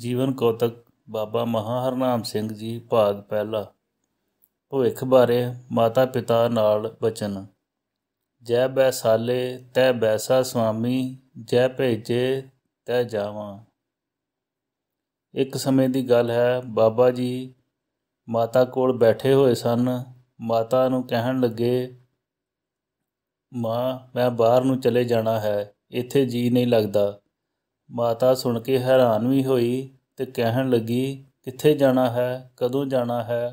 ਜੀਵਨ ਕੌਤਕ ਬਾਬਾ ਮਹਾ ਹਰਨਾਮ ਸਿੰਘ ਜੀ ਭਾਗ ਪਹਿਲਾ ਭਵਿੱਖ ਬਾਰੇ ਮਾਤਾ ਪਿਤਾ ਨਾਲ ਬਚਨ ਜੈ ਬੈਸਾਲੇ ਤੈ ਬੈਸਾ ਸੁਆਮੀ ਜੈ ਭੇਜੇ ਤੈ ਜਾਵਾਂ ਇੱਕ ਸਮੇਂ ਦੀ ਗੱਲ ਹੈ ਬਾਬਾ ਜੀ ਮਾਤਾ ਕੋਲ ਬੈਠੇ ਹੋਏ ਸਨ ਮਾਤਾ ਨੂੰ ਕਹਿਣ ਲੱਗੇ ਮਾਂ ਮੈਂ ਬਾਹਰ ਨੂੰ ਚਲੇ ਜਾਣਾ ਹੈ ਇੱਥੇ ਜੀ ਨਹੀਂ ਲੱਗਦਾ ਮਾਤਾ ਸੁਣ ਕੇ ਹੈਰਾਨ ਵੀ ਹੋਈ ਤੇ ਕਹਿਣ ਲੱਗੀ ਕਿੱਥੇ ਜਾਣਾ ਹੈ ਕਦੋਂ ਜਾਣਾ ਹੈ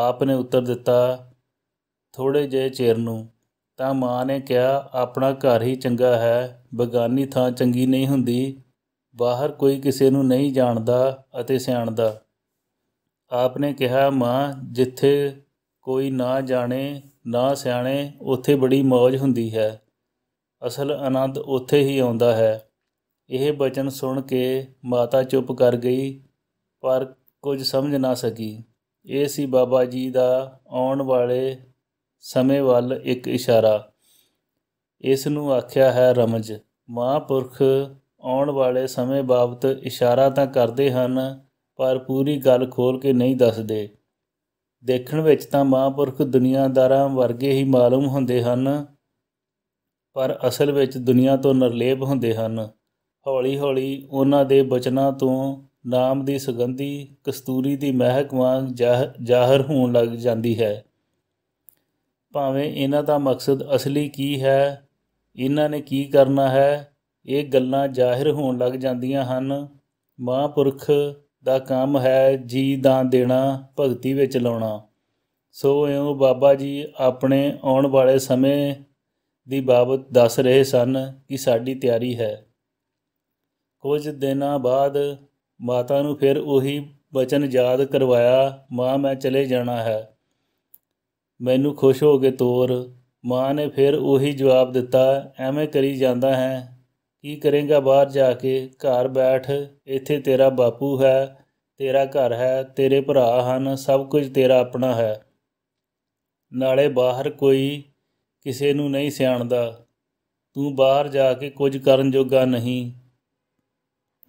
ਆਪ ਨੇ ਉੱਤਰ ਦਿੱਤਾ ਥੋੜੇ ਜੇ ਚਿਰ ਨੂੰ ਤਾਂ ਮਾਂ ਨੇ ਕਿਹਾ ਆਪਣਾ ਘਰ ਹੀ ਚੰਗਾ ਹੈ ਬਗਾਨੀ ਥਾਂ ਚੰਗੀ ਨਹੀਂ ਹੁੰਦੀ ਬਾਹਰ ਕੋਈ ਕਿਸੇ ਨੂੰ ਨਹੀਂ ਜਾਣਦਾ ਅਤੇ ਸਿਆਣਦਾ ਆਪ ਨੇ ਕਿਹਾ ਮਾਂ ਜਿੱਥੇ ਕੋਈ ਨਾ ਜਾਣੇ ਨਾ ਸਿਆਣੇ ਉੱਥੇ ਬੜੀ ਮौज ਹੁੰਦੀ ਹੈ ਅਸਲ ਆਨੰਦ ਉੱਥੇ ਹੀ ਆਉਂਦਾ ਹੈ ਇਹ ਬਚਨ ਸੁਣ ਕੇ ਮਾਤਾ ਚੁੱਪ ਕਰ ਗਈ ਪਰ ਕੁਝ ਸਮਝ ਨਾ ਸਕੀ ਇਹ ਸੀ ਬਾਬਾ ਜੀ ਦਾ ਆਉਣ ਵਾਲੇ ਸਮੇਂ ਵੱਲ ਇੱਕ ਇਸ਼ਾਰਾ ਇਸ ਨੂੰ ਆਖਿਆ ਹੈ ਰਮਜ ਮਹਾਪੁਰਖ ਆਉਣ ਵਾਲੇ ਸਮੇਂ ਬਾਬਤ ਇਸ਼ਾਰਾ ਤਾਂ ਕਰਦੇ ਹਨ ਪਰ ਪੂਰੀ ਗੱਲ ਖੋਲ ਕੇ ਨਹੀਂ ਦੱਸਦੇ ਦੇਖਣ ਵਿੱਚ ਤਾਂ ਮਹਾਪੁਰਖ ਦੁਨੀਆਦਾਰਾਂ ਵਰਗੇ ਹੀ ਮਾਲੂਮ ਹੁੰਦੇ ਹਨ ਪਰ ਅਸਲ ਵਿੱਚ ਦੁਨੀਆ ਤੋਂ ਨਰਲੇਪ ਹੁੰਦੇ ਹਨ ਹੌਲੀ ਹੌਲੀ ਉਹਨਾਂ ਦੇ ਬਚਨਾਂ ਤੋਂ ਨਾਮ ਦੀ ਸੁਗੰਧੀ ਕਸਤੂਰੀ ਦੀ ਮਹਿਕ ਵਾਂਗ ਜ਼ਾਹਰ ਹੋਣ ਲੱਗ ਜਾਂਦੀ ਹੈ ਭਾਵੇਂ ਇਹਨਾਂ ਦਾ ਮਕਸਦ ਅਸਲੀ ਕੀ ਹੈ ਇਹਨਾਂ ਨੇ ਕੀ ਕਰਨਾ ਹੈ ਇਹ ਗੱਲਾਂ ਜ਼ਾਹਿਰ ਹੋਣ ਲੱਗ ਜਾਂਦੀਆਂ ਹਨ ਮਹਾਂਪੁਰਖ ਦਾ ਕੰਮ ਹੈ ਜੀ ਦਾ ਦੇਣਾ ਭਗਤੀ ਵਿੱਚ ਲਾਉਣਾ ਸੋ ਇਉਂ ਬਾਬਾ ਜੀ ਆਪਣੇ ਆਉਣ ਵਾਲੇ ਸਮੇਂ ਦੀ ਬਾਬਤ ਦੱਸ ਰਹੇ ਸਨ ਕਿ ਸਾਡੀ ਤਿਆਰੀ ਹੈ ਕੁਝ ਦਿਨਾਂ ਬਾਅਦ ਮਾਤਾ ਨੂੰ ਫਿਰ ਉਹੀ ਬਚਨ ਯਾਦ ਕਰਵਾਇਆ ਮਾਂ ਮੈਂ ਚਲੇ ਜਾਣਾ ਹੈ ਮੈਨੂੰ ਖੁਸ਼ ਹੋ ਕੇ ਤੋਰ ਮਾਂ ਨੇ ਫਿਰ ਉਹੀ ਜਵਾਬ ਦਿੱਤਾ ਐਵੇਂ ਕਰੀ ਜਾਂਦਾ ਹੈ ਕੀ ਕਰੇਗਾ ਬਾਹਰ ਜਾ ਕੇ ਘਰ ਬੈਠ ਇੱਥੇ ਤੇਰਾ ਬਾਪੂ ਹੈ ਤੇਰਾ ਘਰ ਹੈ ਤੇਰੇ ਭਰਾ ਹਨ ਸਭ ਕੁਝ ਤੇਰਾ ਆਪਣਾ ਹੈ ਨਾਲੇ ਬਾਹਰ ਕੋਈ ਕਿਸੇ ਨੂੰ ਨਹੀਂ ਸਿਆਣਦਾ ਤੂੰ ਬਾਹਰ ਜਾ ਕੇ ਕੁਝ ਕਰਨ ਜੋਗਾ ਨਹੀਂ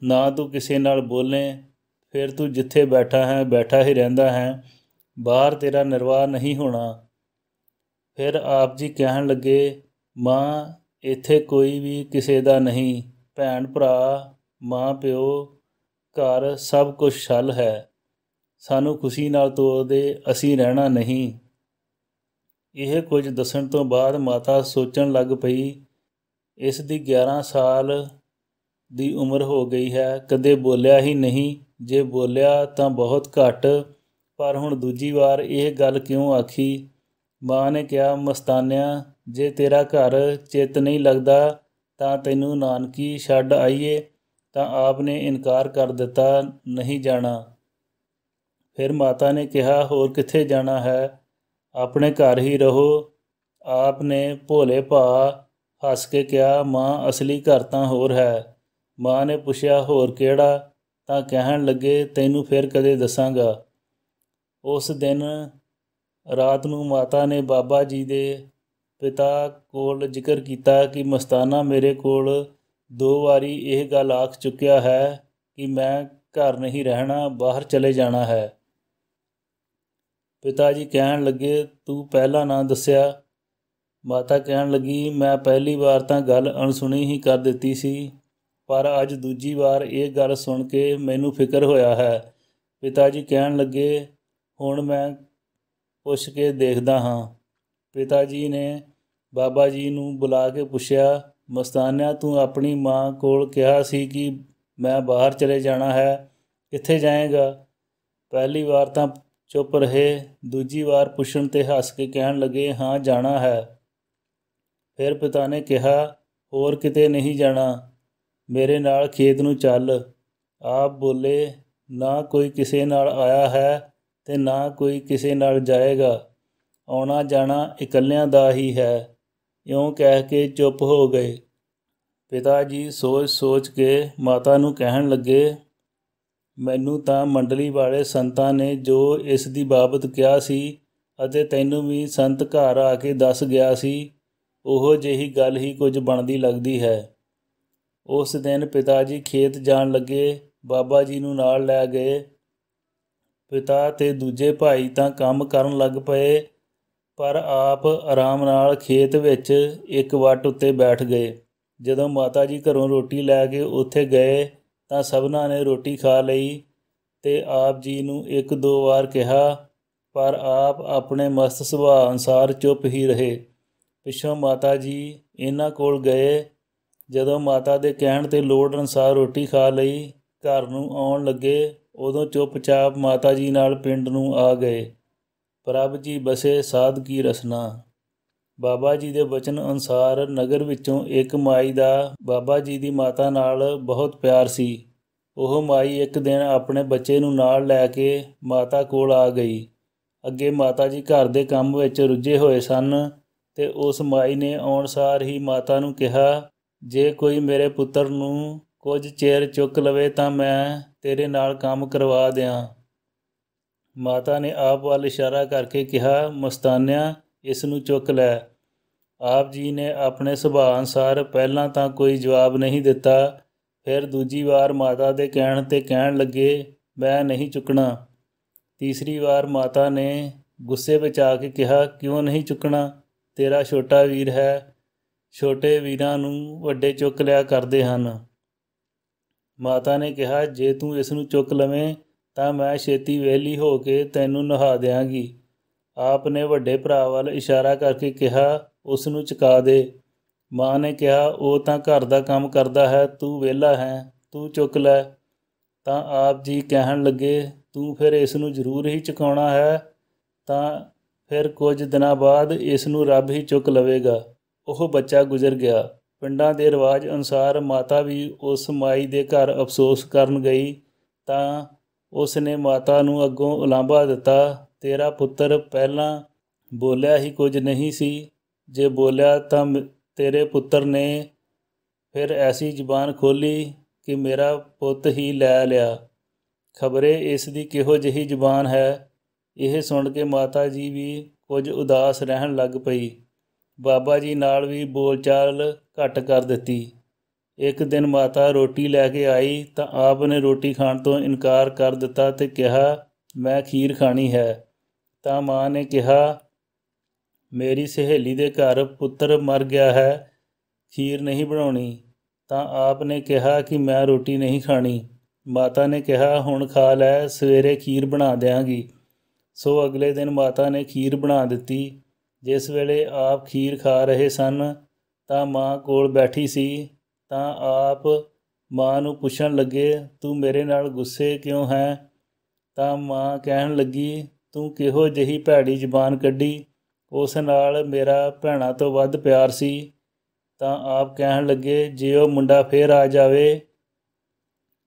ਨਾ ਤੂੰ ਕਿਸੇ ਨਾਲ ਬੋਲੇ ਫਿਰ ਤੂੰ ਜਿੱਥੇ ਬੈਠਾ ਹੈ ਬੈਠਾ ਹੀ ਰਹਿੰਦਾ ਹੈ ਬਾਹਰ ਤੇਰਾ ਨਿਰਵਾਹ ਨਹੀਂ ਹੋਣਾ ਫਿਰ ਆਪ ਜੀ ਕਹਿਣ ਲੱਗੇ ਮਾਂ ਇੱਥੇ ਕੋਈ ਵੀ ਕਿਸੇ ਦਾ ਨਹੀਂ ਭੈਣ ਭਰਾ ਮਾਂ ਪਿਓ ਘਰ ਸਭ ਕੁਝ ਛਲ ਹੈ ਸਾਨੂੰ ਖੁਸ਼ੀ ਨਾਲ ਤੋਰਦੇ ਅਸੀਂ ਰਹਿਣਾ ਨਹੀਂ ਇਹ ਕੁਝ ਦੱਸਣ ਤੋਂ ਬਾਅਦ ਮਾਤਾ ਸੋਚਣ ਲੱਗ ਪਈ ਇਸ ਦੀ 11 ਸਾਲ ਦੀ ਉਮਰ ਹੋ ਗਈ ਹੈ ਕਦੇ ਬੋਲਿਆ ਹੀ ਨਹੀਂ ਜੇ ਬੋਲਿਆ ਤਾਂ ਬਹੁਤ ਘੱਟ ਪਰ ਹੁਣ ਦੂਜੀ ਵਾਰ ਇਹ ਗੱਲ ਕਿਉਂ ਆਖੀ ਮਾਂ ਨੇ ਕਿਹਾ ਮਸਤਾਨਿਆ ਜੇ ਤੇਰਾ ਘਰ ਚਿੱਤ ਨਹੀਂ ਲੱਗਦਾ ਤਾਂ ਤੈਨੂੰ ਨਾਨਕੀ ਛੱਡ ਆਈਏ ਤਾਂ ਆਪ ਨੇ ਇਨਕਾਰ ਕਰ ਦਿੱਤਾ ਨਹੀਂ ਜਾਣਾ ਫਿਰ ਮਾਤਾ ਨੇ ਕਿਹਾ ਹੋਰ ਕਿੱਥੇ ਜਾਣਾ ਹੈ ਆਪਣੇ ਘਰ ਹੀ ਰਹੋ ਆਪ ਨੇ ਭੋਲੇ ਭਾ ਹੱਸ ਕੇ ਕਿਹਾ ਮਾਂ ਅਸਲੀ ਘਰ ਤਾਂ ਹੋਰ ਹੈ ਮਾਂ ਨੇ ਪੁੱਛਿਆ ਹੋਰ ਕਿਹੜਾ ਤਾਂ ਕਹਿਣ ਲੱਗੇ ਤੈਨੂੰ ਫੇਰ ਕਦੇ ਦੱਸਾਂਗਾ ਉਸ ਦਿਨ ਰਾਤ ਨੂੰ ਮਾਤਾ ਨੇ ਬਾਬਾ ਜੀ ਦੇ ਪਿਤਾ ਕੋਲ ਜ਼ਿਕਰ ਕੀਤਾ ਕਿ ਮਸਤਾਨਾ ਮੇਰੇ ਕੋਲ ਦੋ ਵਾਰੀ ਇਹ ਗੱਲ ਆਖ ਚੁੱਕਿਆ ਹੈ ਕਿ ਮੈਂ ਘਰ ਨਹੀਂ ਰਹਿਣਾ ਬਾਹਰ ਚਲੇ ਜਾਣਾ ਹੈ ਪਿਤਾ ਜੀ ਕਹਿਣ ਲੱਗੇ ਤੂੰ ਪਹਿਲਾਂ ਨਾ ਦੱਸਿਆ ਮਾਤਾ ਕਹਿਣ ਲੱਗੀ ਮੈਂ ਪਹਿਲੀ ਵਾਰ ਤਾਂ ਗੱਲ ਅਣਸੁਣੀ ਹੀ ਕਰ ਦਿੱਤੀ ਸੀ ਪਰ ਅੱਜ ਦੂਜੀ ਵਾਰ ਇਹ ਗੱਲ ਸੁਣ ਕੇ ਮੈਨੂੰ ਫਿਕਰ ਹੋਇਆ ਹੈ ਪਿਤਾ ਜੀ ਕਹਿਣ ਲੱਗੇ ਹੁਣ ਮੈਂ ਪੁੱਛ ਕੇ ਦੇਖਦਾ ਹਾਂ ਪਿਤਾ ਜੀ ਨੇ ਬਾਬਾ ਜੀ ਨੂੰ ਬੁਲਾ ਕੇ ਪੁੱਛਿਆ ਮਸਤਾਨਿਆ ਤੂੰ ਆਪਣੀ ਮਾਂ ਕੋਲ ਕਿਹਾ ਸੀ ਕਿ ਮੈਂ ਬਾਹਰ ਚਲੇ ਜਾਣਾ ਹੈ ਕਿੱਥੇ ਜਾਏਗਾ ਪਹਿਲੀ ਵਾਰ ਤਾਂ ਚੁੱਪ ਰਹੇ ਦੂਜੀ ਵਾਰ ਪੁੱਛਣ ਤੇ ਹੱਸ ਕੇ ਕਹਿਣ ਲੱਗੇ ਹਾਂ ਜਾਣਾ ਹੈ ਫਿਰ ਪਿਤਾ ਨੇ ਕਿਹਾ ਹੋਰ ਕਿਤੇ ਨਹੀਂ ਜਾਣਾ ਮੇਰੇ ਨਾਲ ਖੇਤ ਨੂੰ ਚੱਲ ਆਪ ਬੋਲੇ ਨਾ ਕੋਈ ਕਿਸੇ ਨਾਲ ਆਇਆ ਹੈ ਤੇ ਨਾ ਕੋਈ ਕਿਸੇ ਨਾਲ ਜਾਏਗਾ ਆਉਣਾ ਜਾਣਾ ਇਕੱਲਿਆਂ ਦਾ ਹੀ ਹੈ ਇਉਂ ਕਹਿ ਕੇ ਚੁੱਪ ਹੋ ਗਏ ਪਿਤਾ ਜੀ ਸੋਚ-ਸੋਚ ਕੇ ਮਾਤਾ ਨੂੰ ਕਹਿਣ ਲੱਗੇ ਮੈਨੂੰ ਤਾਂ ਮੰਡਲੀ ਵਾਲੇ ਸੰਤਾਂ ਨੇ ਜੋ ਇਸ ਦੀ ਬਾਬਤ ਕਿਹਾ ਸੀ ਅਤੇ ਤੈਨੂੰ ਵੀ ਸੰਤ ਘਰ ਆ ਕੇ ਦੱਸ ਗਿਆ ਸੀ ਉਹ ਜਿਹੀ ਗੱਲ ਹੀ ਕੁਝ ਬਣਦੀ ਲੱਗਦੀ ਹੈ ਉਸ ਦਿਨ ਪਿਤਾ ਜੀ ਖੇਤ ਜਾਣ ਲੱਗੇ ਬਾਬਾ ਜੀ ਨੂੰ ਨਾਲ ਲੈ ਗਏ ਪਿਤਾ ਤੇ ਦੂਜੇ ਭਾਈ ਤਾਂ ਕੰਮ ਕਰਨ ਲੱਗ ਪਏ ਪਰ ਆਪ ਆਰਾਮ ਨਾਲ ਖੇਤ ਵਿੱਚ ਇੱਕ ਵੱਟ ਉੱਤੇ ਬੈਠ ਗਏ ਜਦੋਂ ਮਾਤਾ ਜੀ ਘਰੋਂ ਰੋਟੀ ਲੈ ਕੇ ਉੱਥੇ ਗਏ ਤਾਂ ਸਭਨਾਂ ਨੇ ਰੋਟੀ ਖਾ ਲਈ ਤੇ ਆਪ ਜੀ ਨੂੰ ਇੱਕ ਦੋ ਵਾਰ ਕਿਹਾ ਪਰ ਆਪ ਆਪਣੇ ਮਸਤ ਸੁਭਾਅ ਅਨਸਾਰ ਚੁੱਪ ਹੀ ਰਹੇ ਪਿਛੋਂ ਮਾਤਾ ਜੀ ਇਹਨਾਂ ਕੋਲ ਗਏ ਜਦੋਂ ਮਾਤਾ ਦੇ ਕਹਿਣ ਤੇ ਲੋੜ ਅਨਸਾਰ ਰੋਟੀ ਖਾ ਲਈ ਘਰ ਨੂੰ ਆਉਣ ਲੱਗੇ ਉਦੋਂ ਚੁੱਪਚਾਪ ਮਾਤਾ ਜੀ ਨਾਲ ਪਿੰਡ ਨੂੰ ਆ ਗਏ ਪ੍ਰਭ ਜੀ ਬਸੇ ਸਾਧ ਕੀ ਰਸਨਾ ਬਾਬਾ ਜੀ ਦੇ ਬਚਨ ਅਨਸਾਰ ਨਗਰ ਵਿੱਚੋਂ ਇੱਕ ਮਾਈ ਦਾ ਬਾਬਾ ਜੀ ਦੀ ਮਾਤਾ ਨਾਲ ਬਹੁਤ ਪਿਆਰ ਸੀ ਉਹ ਮਾਈ ਇੱਕ ਦਿਨ ਆਪਣੇ ਬੱਚੇ ਨੂੰ ਨਾਲ ਲੈ ਕੇ ਮਾਤਾ ਕੋਲ ਆ ਗਈ ਅੱਗੇ ਮਾਤਾ ਜੀ ਘਰ ਦੇ ਕੰਮ ਵਿੱਚ ਰੁੱਝੇ ਹੋਏ ਸਨ ਤੇ ਉਸ ਮਾਈ ਨੇ ਆਉਣ ਸਾਰ ਹੀ ਮਾਤਾ ਨੂੰ ਕਿਹਾ ਜੇ ਕੋਈ ਮੇਰੇ ਪੁੱਤਰ ਨੂੰ ਕੁਝ ਚੇਰ ਚੁੱਕ ਲਵੇ ਤਾਂ ਮੈਂ ਤੇਰੇ ਨਾਲ ਕੰਮ ਕਰਵਾ ਦਿਆਂ ਮਾਤਾ ਨੇ ਆਪ ਵੱਲ ਇਸ਼ਾਰਾ ਕਰਕੇ ਕਿਹਾ ਮਸਤਾਨਿਆ ਇਸ ਨੂੰ ਚੁੱਕ ਲੈ ਆਪ ਜੀ ਨੇ ਆਪਣੇ ਸੁਭਾਅ ਅਨਸਾਰ ਪਹਿਲਾਂ ਤਾਂ ਕੋਈ ਜਵਾਬ ਨਹੀਂ ਦਿੱਤਾ ਫਿਰ ਦੂਜੀ ਵਾਰ ਮਾਤਾ ਦੇ ਕਹਿਣ ਤੇ ਕਹਿਣ ਲੱਗੇ ਮੈਂ ਨਹੀਂ ਚੁੱਕਣਾ ਤੀਸਰੀ ਵਾਰ ਮਾਤਾ ਨੇ ਗੁੱਸੇ ਵਿੱਚ ਆ ਕੇ ਕਿਹਾ ਕਿਉਂ ਨਹੀਂ ਚੁੱਕਣਾ ਤੇਰਾ ਛੋਟਾ ਵੀਰ ਹੈ ਛੋਟੇ ਵੀਰਾਂ ਨੂੰ ਵੱਡੇ ਚੁੱਕ ਲਿਆ ਕਰਦੇ ਹਨ ਮਾਤਾ ਨੇ ਕਿਹਾ ਜੇ ਤੂੰ ਇਸ ਨੂੰ ਚੁੱਕ ਲਵੇਂ ਤਾਂ ਮੈਂ ਛੇਤੀ ਵਹਿਲੀ ਹੋ ਕੇ ਤੈਨੂੰ ਨਹਾ ਦਿਆਂਗੀ ਆਪ ਨੇ ਵੱਡੇ ਭਰਾ ਵੱਲ ਇਸ਼ਾਰਾ ਕਰਕੇ ਕਿਹਾ ਉਸ ਨੂੰ ਚੁਕਾ ਦੇ ਮਾਂ ਨੇ ਕਿਹਾ ਉਹ ਤਾਂ ਘਰ ਦਾ ਕੰਮ ਕਰਦਾ ਹੈ ਤੂੰ ਵਿਹਲਾ ਹੈ ਤੂੰ ਚੁੱਕ ਲੈ ਤਾਂ ਆਪ ਜੀ ਕਹਿਣ ਲੱਗੇ ਤੂੰ ਫਿਰ ਇਸ ਨੂੰ ਜ਼ਰੂਰ ਹੀ ਚੁਕਾਉਣਾ ਹੈ ਤਾਂ ਫਿਰ ਕੁਝ ਦਿਨਾਂ ਬਾਅਦ ਇਸ ਨੂੰ ਰੱਬ ਹੀ ਚੁੱਕ ਲਵੇਗਾ ਉਹ ਬੱਚਾ ਗੁਜ਼ਰ ਗਿਆ ਪਿੰਡਾਂ ਦੇ ਰਿਵਾਜ ਅਨੁਸਾਰ ਮਾਤਾ ਵੀ ਉਸ ਮਾਈ ਦੇ ਘਰ ਅਫਸੋਸ ਕਰਨ ਗਈ ਤਾਂ ਉਸ ਨੇ ਮਾਤਾ ਨੂੰ ਅੱਗੋਂ ਉਲਾਂਭਾ ਦਿੱਤਾ ਤੇਰਾ ਪੁੱਤਰ ਪਹਿਲਾਂ ਬੋਲਿਆ ਹੀ ਕੁਝ ਨਹੀਂ ਸੀ ਜੇ ਬੋਲਿਆ ਤਾਂ ਤੇਰੇ ਪੁੱਤਰ ਨੇ ਫਿਰ ਐਸੀ ਜ਼ੁਬਾਨ ਖੋਲੀ ਕਿ ਮੇਰਾ ਪੁੱਤ ਹੀ ਲੈ ਲਿਆ ਖਬਰੇ ਇਸ ਦੀ ਕਿਹੋ ਜਿਹੀ ਜ਼ੁਬਾਨ ਹੈ ਇਹ ਸੁਣ ਕੇ ਮਾਤਾ ਜੀ ਵੀ ਕੁਝ ਉਦਾਸ ਰਹਿਣ ਲੱਗ ਪਈ ਬਾਬਾ ਜੀ ਨਾਲ ਵੀ ਬੋਲਚਾਲ ਘੱਟ ਕਰ ਦਿੱਤੀ ਇੱਕ ਦਿਨ ਮਾਤਾ ਰੋਟੀ ਲੈ ਕੇ ਆਈ ਤਾਂ ਆਪ ਨੇ ਰੋਟੀ ਖਾਣ ਤੋਂ ਇਨਕਾਰ ਕਰ ਦਿੱਤਾ ਤੇ ਕਿਹਾ ਮੈਂ ਖੀਰ ਖਾਣੀ ਹੈ ਤਾਂ ਮਾਂ ਨੇ ਕਿਹਾ ਮੇਰੀ ਸਹੇਲੀ ਦੇ ਘਰ ਪੁੱਤਰ ਮਰ ਗਿਆ ਹੈ ਖੀਰ ਨਹੀਂ ਬਣਾਉਣੀ ਤਾਂ ਆਪ ਨੇ ਕਿਹਾ ਕਿ ਮੈਂ ਰੋਟੀ ਨਹੀਂ ਖਾਣੀ ਮਾਤਾ ਨੇ ਕਿਹਾ ਹੁਣ ਖਾ ਲੈ ਸਵੇਰੇ ਖੀਰ ਬਣਾ ਦੇਾਂਗੀ ਸੋ ਅਗਲੇ ਦਿਨ ਮਾਤਾ ਨੇ ਖੀਰ ਬਣਾ ਦਿੱਤੀ ਜਿਸ ਵੇਲੇ ਆਪ ਖੀਰ ਖਾ ਰਹੇ ਸਨ ਤਾਂ ਮਾਂ ਕੋਲ ਬੈਠੀ ਸੀ ਤਾਂ ਆਪ ਮਾਂ ਨੂੰ ਪੁੱਛਣ ਲੱਗੇ ਤੂੰ ਮੇਰੇ ਨਾਲ ਗੁੱਸੇ ਕਿਉਂ ਹੈ ਤਾਂ ਮਾਂ ਕਹਿਣ ਲੱਗੀ ਤੂੰ ਕਿਹੋ ਜਹੀ ਭੈੜੀ ਜ਼ਬਾਨ ਕੱਢੀ ਉਸ ਨਾਲ ਮੇਰਾ ਭੈਣਾ ਤੋਂ ਵੱਧ ਪਿਆਰ ਸੀ ਤਾਂ ਆਪ ਕਹਿਣ ਲੱਗੇ ਜੇ ਉਹ ਮੁੰਡਾ ਫੇਰ ਆ ਜਾਵੇ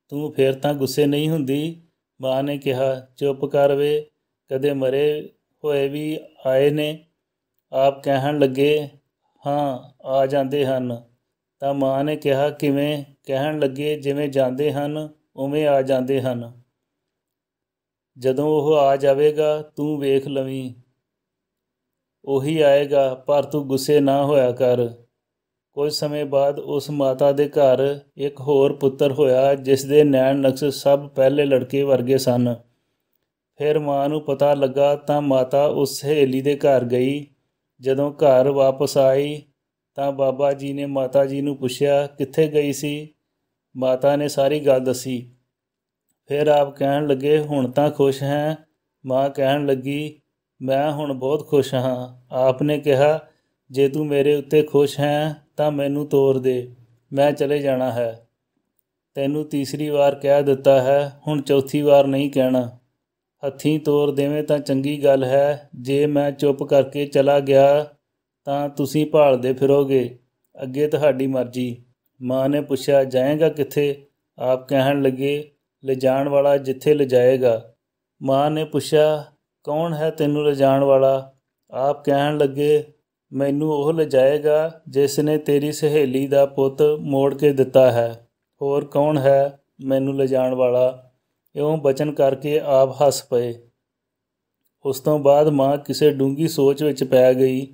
ਤੂੰ ਫੇਰ ਤਾਂ ਗੁੱਸੇ ਨਹੀਂ ਹੁੰਦੀ ਮਾਂ ਨੇ ਕਿਹਾ ਚੁੱਪ ਕਰ ਵੇ ਕਦੇ ਮਰੇ ਹੋਏ ਵੀ ਆਏ ਨੇ ਆਪ ਕਹਿਣ ਲੱਗੇ ਹਾਂ ਆ ਜਾਂਦੇ ਹਨ ਤਾਂ ਮਾਂ ਨੇ ਕਿਹਾ ਕਿਵੇਂ ਕਹਿਣ ਲੱਗੇ ਜਿਵੇਂ ਜਾਂਦੇ ਹਨ ਉਵੇਂ ਆ ਜਾਂਦੇ ਹਨ ਜਦੋਂ ਉਹ ਆ ਜਾਵੇਗਾ ਤੂੰ ਵੇਖ ਲਵੀਂ ਉਹੀ ਆਏਗਾ ਪਰ ਤੂੰ ਗੁੱਸੇ ਨਾ ਹੋਇਆ ਕਰ ਕੁਝ ਸਮੇਂ ਬਾਅਦ ਉਸ ਮਾਤਾ ਦੇ ਘਰ ਇੱਕ ਹੋਰ ਪੁੱਤਰ ਹੋਇਆ ਜਿਸ ਦੇ ਨੈਣ ਨਕਸ਼ ਸਭ ਪਹਿਲੇ ਲੜਕੇ ਵਰਗੇ ਸਨ ਫਿਰ ਮਾਂ ਨੂੰ ਪਤਾ ਲੱਗਾ ਤਾਂ ਮਾਤਾ ਉਸ ਹੇਲੀ ਦੇ ਘਰ ਗਈ ਜਦੋਂ ਘਰ ਵਾਪਸ ਆਈ ਤਾਂ ਬਾਬਾ ਜੀ ਨੇ ਮਾਤਾ ਜੀ ਨੂੰ ਪੁੱਛਿਆ ਕਿੱਥੇ ਗਈ ਸੀ ਮਾਤਾ ਨੇ ਸਾਰੀ ਗੱਲ ਦੱਸੀ ਫਿਰ ਆਪ ਕਹਿਣ ਲੱਗੇ ਹੁਣ ਤਾਂ ਖੁਸ਼ ਹੈ ਮਾਂ ਕਹਿਣ ਲੱਗੀ ਮੈਂ ਹੁਣ ਬਹੁਤ ਖੁਸ਼ ਹਾਂ ਆਪ ਨੇ ਕਿਹਾ ਜੇ ਤੂੰ ਮੇਰੇ ਉੱਤੇ ਖੁਸ਼ ਹੈ ਤਾਂ ਮੈਨੂੰ ਤੋਰ ਦੇ ਮੈਂ ਚਲੇ ਜਾਣਾ ਹੈ ਤੈਨੂੰ ਤੀਸਰੀ ਵਾਰ ਕਹਿ ਦਿੱਤਾ ਹੈ ਹੁਣ ਚੌਥੀ ਵਾਰ ਨਹੀਂ ਕਹਿਣਾ ਹੱਥੀ ਤੋਰ ਦੇਵੇਂ ਤਾਂ ਚੰਗੀ ਗੱਲ ਹੈ ਜੇ ਮੈਂ ਚੁੱਪ ਕਰਕੇ ਚਲਾ ਗਿਆ ਤਾਂ ਤੁਸੀਂ ਭਾਲਦੇ ਫਿਰੋਗੇ ਅੱਗੇ ਤੁਹਾਡੀ ਮਰਜ਼ੀ ਮਾਂ ਨੇ ਪੁੱਛਿਆ ਜਾਏਗਾ ਕਿੱਥੇ ਆਪ ਕਹਿਣ ਲੱਗੇ ਲਿਜਾਣ ਵਾਲਾ ਜਿੱਥੇ ਲਿਜਾਏਗਾ ਮਾਂ ਨੇ ਪੁੱਛਿਆ ਕੌਣ ਹੈ ਤੈਨੂੰ ਲਿਜਾਣ ਵਾਲਾ ਆਪ ਕਹਿਣ ਲੱਗੇ ਮੈਨੂੰ ਉਹ ਲਿਜਾਏਗਾ ਜਿਸ ਨੇ ਤੇਰੀ ਸਹੇਲੀ ਦਾ ਪੁੱਤ ਮੋੜ ਕੇ ਦਿੱਤਾ ਹੈ ਹੋਰ ਕੌਣ ਹੈ ਮੈਨੂੰ ਲਿਜਾਣ ਵਾਲਾ ਇਉਂ ਬਚਨ ਕਰਕੇ ਆਪ ਹੱਸ ਪਏ ਉਸ ਤੋਂ ਬਾਅਦ ਮਾਂ ਕਿਸੇ ਡੂੰਗੀ ਸੋਚ ਵਿੱਚ ਪੈ ਗਈ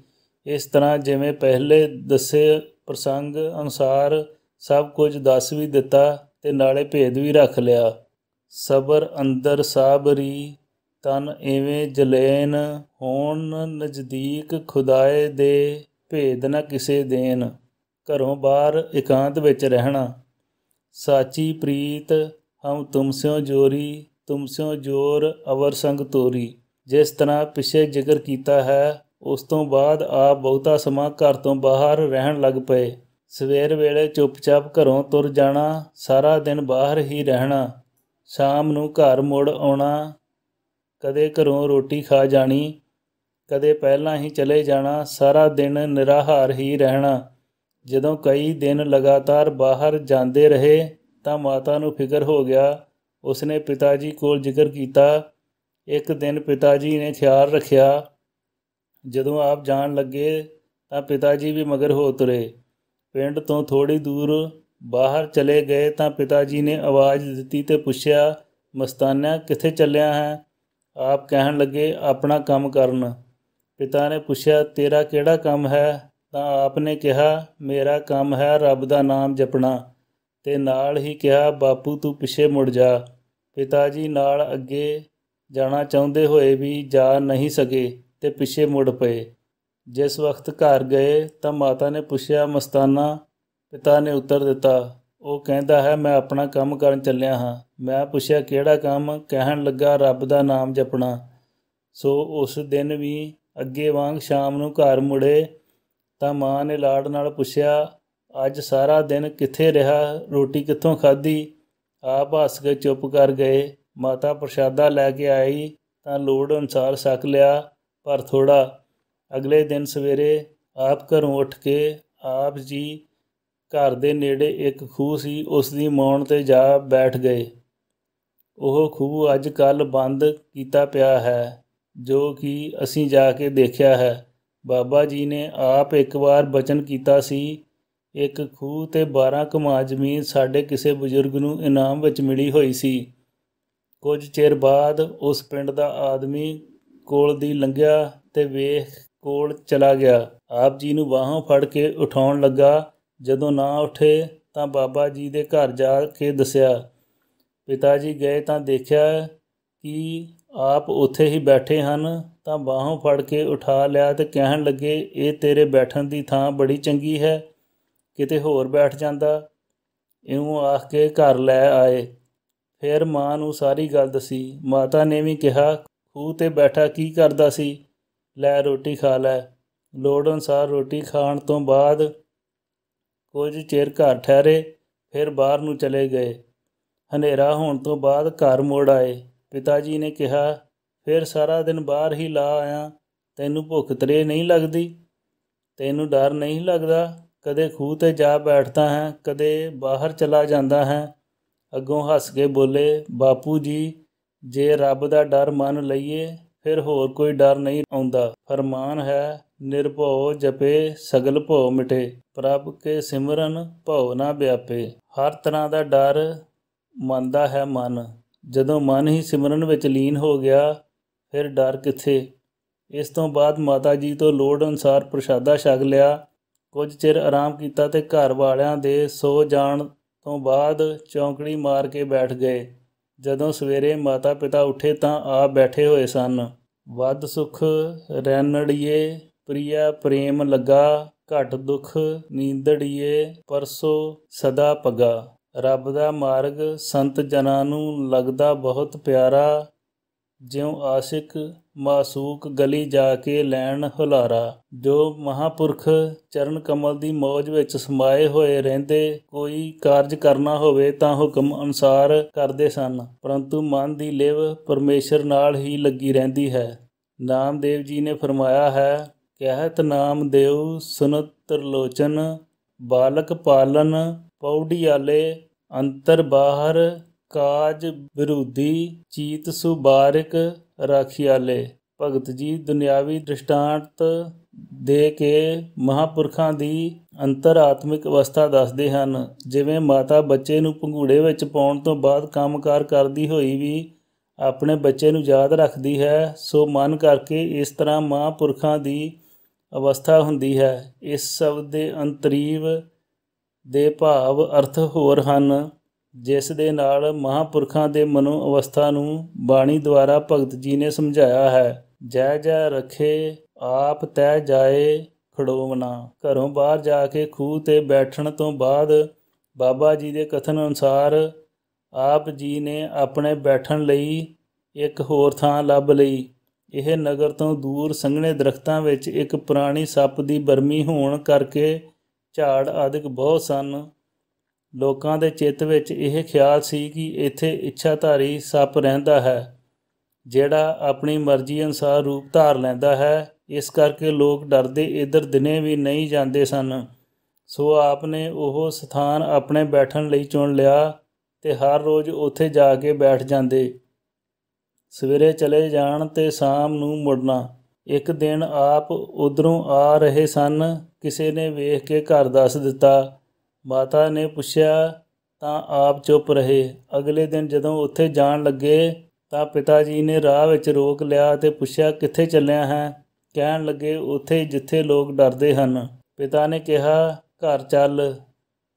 ਇਸ ਤਰ੍ਹਾਂ ਜਿਵੇਂ ਪਹਿਲੇ ਦੱਸੇ ਪ੍ਰਸੰਗ ਅਨੁਸਾਰ ਸਭ ਕੁਝ ਦੱਸ ਵੀ ਦਿੱਤਾ ਤੇ ਨਾਲੇ ਭੇਦ ਵੀ ਰੱਖ ਲਿਆ ਸਬਰ ਅੰਦਰ ਸਾਬਰੀ ਤਨ ਐਵੇਂ ਜਲੇਨ ਹੋਣ ਨਜ਼ਦੀਕ ਖੁਦਾਏ ਦੇ ਭੇਦ ਨਾ ਕਿਸੇ ਦੇਨ ਘਰੋਂ ਬਾਹਰ ਇਕਾਂਤ ਵਿੱਚ ਰਹਿਣਾ ਸਾਚੀ ਪ੍ਰੀਤ ਹਮ ਤੁਮਸਿਓ ਜੋਰੀ ਤੁਮਸਿਓ ਜੋਰ ਅਵਰ ਸੰਗ ਤੋਰੀ ਜਿਸ ਤਰ੍ਹਾਂ ਪਿਛੇ ਜ਼ਿਕਰ ਕੀਤਾ ਹੈ ਉਸ ਤੋਂ ਬਾਅਦ ਆ ਬਹੁਤਾ ਸਮਾਂ ਘਰ ਤੋਂ ਬਾਹਰ ਰਹਿਣ ਲੱਗ ਪਏ ਸਵੇਰ ਵੇਲੇ ਚੁੱਪਚਾਪ ਘਰੋਂ ਤੁਰ ਜਾਣਾ ਸਾਰਾ ਦਿਨ ਬਾਹਰ ਹੀ ਰਹਿਣਾ ਸ਼ਾਮ ਨੂੰ ਘਰ ਮੁੜ ਆਉਣਾ ਕਦੇ ਘਰੋਂ ਰੋਟੀ ਖਾ ਜਾਣੀ ਕਦੇ ਪਹਿਲਾਂ ਹੀ ਚਲੇ ਜਾਣਾ ਸਾਰਾ ਦਿਨ ਨਿਰਾਹਾਰ ਹੀ ਰਹਿਣਾ ਜਦੋਂ ਕਈ ਦਿਨ ਲਗਾਤਾਰ ਬਾਹਰ ਜਾਂਦੇ ਰਹੇ ਤਾਂ ਮਾਤਾ ਨੂੰ ਫਿਕਰ ਹੋ ਗਿਆ ਉਸਨੇ ਪਿਤਾ ਜੀ ਕੋਲ ਜ਼ਿਕਰ ਕੀਤਾ ਇੱਕ ਦਿਨ ਪਿਤਾ ਜੀ ਨੇ ਖਿਆਲ ਰੱਖਿਆ ਜਦੋਂ ਆਪ ਜਾਣ ਲੱਗੇ ਤਾਂ ਪਿਤਾ ਜੀ ਵੀ ਮਗਰ ਹੋ ਤੁਰੇ ਪਿੰਡ ਤੋਂ ਥੋੜੀ ਦੂਰ ਬਾਹਰ ਚਲੇ ਗਏ ਤਾਂ ਪਿਤਾ ਜੀ ਨੇ ਆਵਾਜ਼ ਦਿੱਤੀ ਤੇ ਪੁੱਛਿਆ ਮਸਤਾਨਾ ਕਿੱਥੇ ਚੱਲਿਆ ਹੈ ਆਪ ਕਹਿਣ ਲੱਗੇ ਆਪਣਾ ਕੰਮ ਕਰਨ ਪਿਤਾ ਨੇ ਪੁੱਛਿਆ ਤੇਰਾ ਕਿਹੜਾ ਕੰਮ ਹੈ ਤਾਂ ਆਪ ਨੇ ਕਿਹਾ ਮੇਰਾ ਕੰਮ ਹੈ ਰੱਬ ਦਾ ਨਾਮ ਜਪਣਾ ਤੇ ਨਾਲ ਹੀ ਕਿਹਾ ਬਾਪੂ ਤੂੰ ਪਿੱਛੇ ਮੁੜ ਜਾ ਪਿਤਾ ਜੀ ਨਾਲ ਅੱਗੇ ਜਾਣਾ ਚਾਹੁੰਦੇ ਹੋਏ ਵੀ ਜਾ ਨਹੀਂ ਸਕੇ ਤੇ ਪਿੱਛੇ ਮੁੜ ਪਏ ਜਿਸ ਵਕਤ ਘਰ ਗਏ ਤਾਂ ਮਾਤਾ ਨੇ ਪੁੱਛਿਆ ਮਸਤਾਨਾ ਪਿਤਾ ਨੇ ਉੱਤਰ ਦਿੱਤਾ ਉਹ ਕਹਿੰਦਾ ਹੈ ਮੈਂ ਆਪਣਾ ਕੰਮ ਕਰਨ ਚੱਲਿਆ ਹਾਂ ਮੈਂ ਪੁੱਛਿਆ ਕਿਹੜਾ ਕੰਮ ਕਹਿਣ ਲੱਗਾ ਰੱਬ ਦਾ ਨਾਮ ਜਪਣਾ ਸੋ ਉਸ ਦਿਨ ਵੀ ਅੱਗੇ ਵਾਂਗ ਸ਼ਾਮ ਨੂੰ ਘਰ ਮੁੜੇ ਤਾਂ ਮਾਂ ਨੇ ਲਾੜ ਨਾਲ ਪੁੱਛਿਆ ਅੱਜ ਸਾਰਾ ਦਿਨ ਕਿੱਥੇ ਰਿਹਾ ਰੋਟੀ ਕਿੱਥੋਂ ਖਾਧੀ ਆਪ ਹੱਸ ਕੇ ਚੁੱਪ ਕਰ ਗਏ ਮਾਤਾ ਪ੍ਰਸ਼ਾਦਾ ਲੈ ਕੇ ਆਈ ਤਾਂ ਲੋੜ ਅਨਸਾਰ ਸਕ ਲਿਆ ਪਰ ਥੋੜਾ ਅਗਲੇ ਦਿਨ ਸਵੇਰੇ ਆਪ ਘਰੋਂ ਉੱਠ ਕੇ ਆਪ ਜੀ ਘਰ ਦੇ ਨੇੜੇ ਇੱਕ ਖੂਹ ਸੀ ਉਸ ਦੀ ਮੌਣ ਤੇ ਜਾ ਬੈਠ ਗਏ ਉਹ ਖੂਹ ਅੱਜ ਕੱਲ ਬੰਦ ਕੀਤਾ ਪਿਆ ਹੈ ਜੋ ਕਿ ਅਸੀਂ ਜਾ ਕੇ ਦੇਖਿਆ ਹੈ ਬਾਬਾ ਜੀ ਨੇ ਆਪ ਇੱਕ ਵਾਰ ਬਚਨ ਕੀਤਾ ਸੀ ਇੱਕ ਖੂਹ ਤੇ 12 ਕਮਾ ਜ਼ਮੀਨ ਸਾਡੇ ਕਿਸੇ ਬਜ਼ੁਰਗ ਨੂੰ ਇਨਾਮ ਵਿੱਚ ਮਿਲੀ ਹੋਈ ਸੀ ਕੁਝ ਚਿਰ ਬਾਅਦ ਉਸ ਪਿੰਡ ਦਾ ਆਦਮੀ ਕੋਲ ਦੀ ਲੰਘਿਆ ਤੇ ਵੇਖ ਕੋਲ ਚਲਾ ਗਿਆ ਆਪ ਜੀ ਨੂੰ ਬਾਹਾਂ ਫੜ ਕੇ ਉਠਾਉਣ ਲੱਗਾ ਜਦੋਂ ਨਾ ਉਠੇ ਤਾਂ ਬਾਬਾ ਜੀ ਦੇ ਘਰ ਜਾ ਕੇ ਦੱਸਿਆ ਪਿਤਾ ਜੀ ਗਏ ਤਾਂ ਦੇਖਿਆ ਕਿ ਆਪ ਉੱਥੇ ਹੀ ਬੈਠੇ ਹਨ ਤਾਂ ਬਾਹਾਂ ਫੜ ਕੇ ਉਠਾ ਲਿਆ ਤੇ ਕਹਿਣ ਲੱਗੇ ਇਹ ਤੇਰੇ ਬੈਠਣ ਦੀ ਥਾਂ ਬੜੀ ਚੰਗੀ ਹੈ ਕਿਤੇ ਹੋਰ ਬੈਠ ਜਾਂਦਾ ਇਉਂ ਆਖ ਕੇ ਘਰ ਲੈ ਆਏ ਫਿਰ ਮਾਂ ਨੂੰ ਸਾਰੀ ਗੱਲ ਦਸੀ ਮਾਤਾ ਨੇ ਵੀ ਕਿਹਾ ਖੂਹ ਤੇ ਬੈਠਾ ਕੀ ਕਰਦਾ ਸੀ ਲੈ ਰੋਟੀ ਖਾ ਲੈ ਲੋੜ ਅਨਸਾਰ ਰੋਟੀ ਖਾਣ ਤੋਂ ਬਾਅਦ ਕੁਝ ਚਿਰ ਘਰ ਠਹਿਰੇ ਫਿਰ ਬਾਹਰ ਨੂੰ ਚਲੇ ਗਏ ਹਨੇਰਾ ਹੋਣ ਤੋਂ ਬਾਅਦ ਘਰ ਮੋੜ ਆਏ ਪਿਤਾ ਜੀ ਨੇ ਕਿਹਾ ਫਿਰ ਸਾਰਾ ਦਿਨ ਬਾਹਰ ਹੀ ਲਾ ਆਇਆ ਤੈਨੂੰ ਭੁੱਖ ਤਰੇ ਨਹੀਂ ਲੱਗਦੀ ਤੈਨੂੰ ਡਰ ਨਹੀਂ ਲੱਗਦਾ ਕਦੇ ਖੂਹ ਤੇ ਜਾ ਬੈਠਦਾ ਹੈ ਕਦੇ ਬਾਹਰ ਚਲਾ ਜਾਂਦਾ ਹੈ ਅੱਗੋਂ ਹੱਸ ਕੇ ਬੋਲੇ ਬਾਪੂ ਜੀ ਜੇ ਰੱਬ ਦਾ ਡਰ ਮੰਨ ਲਈਏ ਫਿਰ ਹੋਰ ਕੋਈ ਡਰ ਨਹੀਂ ਆਉਂਦਾ ਫਰਮਾਨ ਹੈ ਨਿਰਭਉ ਜਪੇ ਸਗਲ ਭਉ ਮਿਟੇ ਪ੍ਰਭ ਕੇ ਸਿਮਰਨ ਭਉ ਨਾ ਵਿਆਪੇ ਹਰ ਤਰ੍ਹਾਂ ਦਾ ਡਰ ਮੰਨਦਾ ਹੈ ਮਨ ਜਦੋਂ ਮਨ ਹੀ ਸਿਮਰਨ ਵਿੱਚ ਲੀਨ ਹੋ ਗਿਆ ਫਿਰ ਡਰ ਕਿੱਥੇ ਇਸ ਤੋਂ ਬਾਅਦ ਮਾਤਾ ਜੀ ਤੋਂ ਲੋੜ ਅਨਸਾਰ ਪ੍ਰਸ਼ਾਦਾ ਛਕ ਲਿਆ ਕੁਝ ਚਿਰ ਆਰਾਮ ਕੀਤਾ ਤੇ ਘਰ ਵਾਲਿਆਂ ਦੇ ਸੋ ਜਾਣ ਤੋਂ ਬਾਅਦ ਚੌਂਕੜੀ ਮਾਰ ਕੇ ਬੈਠ ਗਏ ਜਦੋਂ ਸਵੇਰੇ ਮਾਤਾ-ਪਿਤਾ ਉੱਠੇ ਤਾਂ ਆ ਬੈਠੇ ਹੋਏ ਸਨ ਵੱਧ ਸੁਖ ਰੈਨੜੀਏ ਪ੍ਰਿਆ ਪ੍ਰੇਮ ਲੱਗਾ ਘਟ ਦੁਖ ਨੀਂਦੜੀਏ ਪਰਸੋ ਸਦਾ ਪਗਾ ਰੱਬ ਦਾ ਮਾਰਗ ਸੰਤ ਜਨਾਂ ਨੂੰ ਲੱਗਦਾ ਬਹੁਤ ਪਿਆਰਾ ਜਿਉ ਆਸ਼ਿਕ ਮਾਸੂਕ ਗਲੀ ਜਾ ਕੇ ਲੈਣ ਹੁਲਾਰਾ ਜੋ ਮਹਾਪੁਰਖ ਚਰਨ ਕਮਲ ਦੀ ਮੌਜ ਵਿੱਚ ਸਮਾਏ ਹੋਏ ਰਹਿੰਦੇ ਕੋਈ ਕਾਰਜ ਕਰਨਾ ਹੋਵੇ ਤਾਂ ਹੁਕਮ ਅਨੁਸਾਰ ਕਰਦੇ ਸਨ ਪਰੰਤੂ ਮਨ ਦੀ ਲਿਵ ਪਰਮੇਸ਼ਰ ਨਾਲ ਹੀ ਲੱਗੀ ਰਹਿੰਦੀ ਹੈ ਨਾਮਦੇਵ ਜੀ ਨੇ ਫਰਮਾਇਆ ਹੈ ਕਹਿਤ ਨਾਮ ਦੇਉ ਸੁਨਤ ਤਰਲੋਚਨ ਬਾਲਕ ਪਾਲਨ ਪੌੜੀਆਲੇ ਅੰਤਰ ਬਾਹਰ ਕਾਜ ਵਿਰੋਧੀ ਚੀਤ ਸੁਬਾਰਕ ਰਾਖਿਆਲੇ ਭਗਤ ਜੀ ਦੁਨਿਆਵੀ ਦ੍ਰਿਸ਼ਟਾਂਤ ਦੇ ਕੇ ਮਹਾਪੁਰਖਾਂ ਦੀ ਅੰਤਰਾਤਮਿਕ ਅਵਸਥਾ ਦੱਸਦੇ ਹਨ ਜਿਵੇਂ ਮਾਤਾ ਬੱਚੇ ਨੂੰ ਪੰਘੂੜੇ ਵਿੱਚ ਪਾਉਣ ਤੋਂ ਬਾਅਦ ਕੰਮਕਾਰ ਕਰਦੀ ਹੋਈ ਵੀ ਆਪਣੇ ਬੱਚੇ ਨੂੰ ਯਾਦ ਰੱਖਦੀ ਹੈ ਸੋ ਮਨ ਕਰਕੇ ਇਸ ਤਰ੍ਹਾਂ ਮਹਾਪੁਰਖਾਂ ਦੀ ਅਵਸਥਾ ਹੁੰਦੀ ਹੈ ਇਸ ਸ਼ਬਦ ਦੇ ਅੰਤਰੀਵ ਦੇ ਭਾਵ ਅਰਥ ਹੋਰ ਹਨ ਜਿਸ ਦੇ ਨਾਲ ਮਹਾਪੁਰਖਾਂ ਦੇ ਮਨੋ ਅਵਸਥਾ ਨੂੰ ਬਾਣੀ ਦੁਆਰਾ ਭਗਤ ਜੀ ਨੇ ਸਮਝਾਇਆ ਹੈ ਜੈ ਜੈ ਰਖੇ ਆਪ ਤੈ ਜਾਏ ਖੜੋਵਣਾ ਘਰੋਂ ਬਾਹਰ ਜਾ ਕੇ ਖੂਹ ਤੇ ਬੈਠਣ ਤੋਂ ਬਾਅਦ ਬਾਬਾ ਜੀ ਦੇ ਕਥਨ ਅਨੁਸਾਰ ਆਪ ਜੀ ਨੇ ਆਪਣੇ ਬੈਠਣ ਲਈ ਇੱਕ ਹੋਰ ਥਾਂ ਲੱਭ ਲਈ ਇਹ ਨਗਰ ਤੋਂ ਦੂਰ ਸੰਘਣੇ ਦਰਖਤਾਂ ਵਿੱਚ ਇੱਕ ਪੁਰਾਣੀ ਸੱਪ ਦੀ ਬਰਮੀ ਹੋਣ ਕਰਕੇ ਝਾੜ ਆਦਿਕ ਬਹੁਤ ਸਨ ਲੋਕਾਂ ਦੇ ਚਿੱਤ ਵਿੱਚ ਇਹ ਖਿਆਲ ਸੀ ਕਿ ਇੱਥੇ ਇੱਛਾਧਾਰੀ ਸੱਪ ਰਹਿੰਦਾ ਹੈ ਜਿਹੜਾ ਆਪਣੀ ਮਰਜ਼ੀ ਅਨਸਾਰ ਰੂਪ ਧਾਰ ਲੈਂਦਾ ਹੈ ਇਸ ਕਰਕੇ ਲੋਕ ਡਰਦੇ ਇਧਰ ਦਿਨੇ ਵੀ ਨਹੀਂ ਜਾਂਦੇ ਸਨ ਸੋ ਆਪਨੇ ਉਹ ਸਥਾਨ ਆਪਣੇ ਬੈਠਣ ਲਈ ਚੁਣ ਲਿਆ ਤੇ ਹਰ ਰੋਜ਼ ਉੱਥੇ ਜਾ ਕੇ ਬੈਠ ਜਾਂਦੇ ਸਵੇਰੇ ਚਲੇ ਜਾਣ ਤੇ ਸ਼ਾਮ ਨੂੰ ਮੁੜਨਾ ਇੱਕ ਦਿਨ ਆਪ ਉਧਰੋਂ ਆ ਰਹੇ ਸਨ ਕਿਸੇ ਨੇ ਵੇਖ ਕੇ ਘਰ ਦੱਸ ਦਿੱਤਾ ਮਾਤਾ ਨੇ ਪੁੱਛਿਆ ਤਾਂ ਆਪ ਚੁੱਪ ਰਹੇ ਅਗਲੇ ਦਿਨ ਜਦੋਂ ਉੱਥੇ ਜਾਣ ਲੱਗੇ ਤਾਂ ਪਿਤਾ ਜੀ ਨੇ ਰਾਹ ਵਿੱਚ ਰੋਕ ਲਿਆ ਤੇ ਪੁੱਛਿਆ ਕਿੱਥੇ ਚੱਲਿਆ ਹੈ ਕਹਿਣ ਲੱਗੇ ਉੱਥੇ ਜਿੱਥੇ ਲੋਕ ਡਰਦੇ ਹਨ ਪਿਤਾ ਨੇ ਕਿਹਾ ਘਰ ਚੱਲ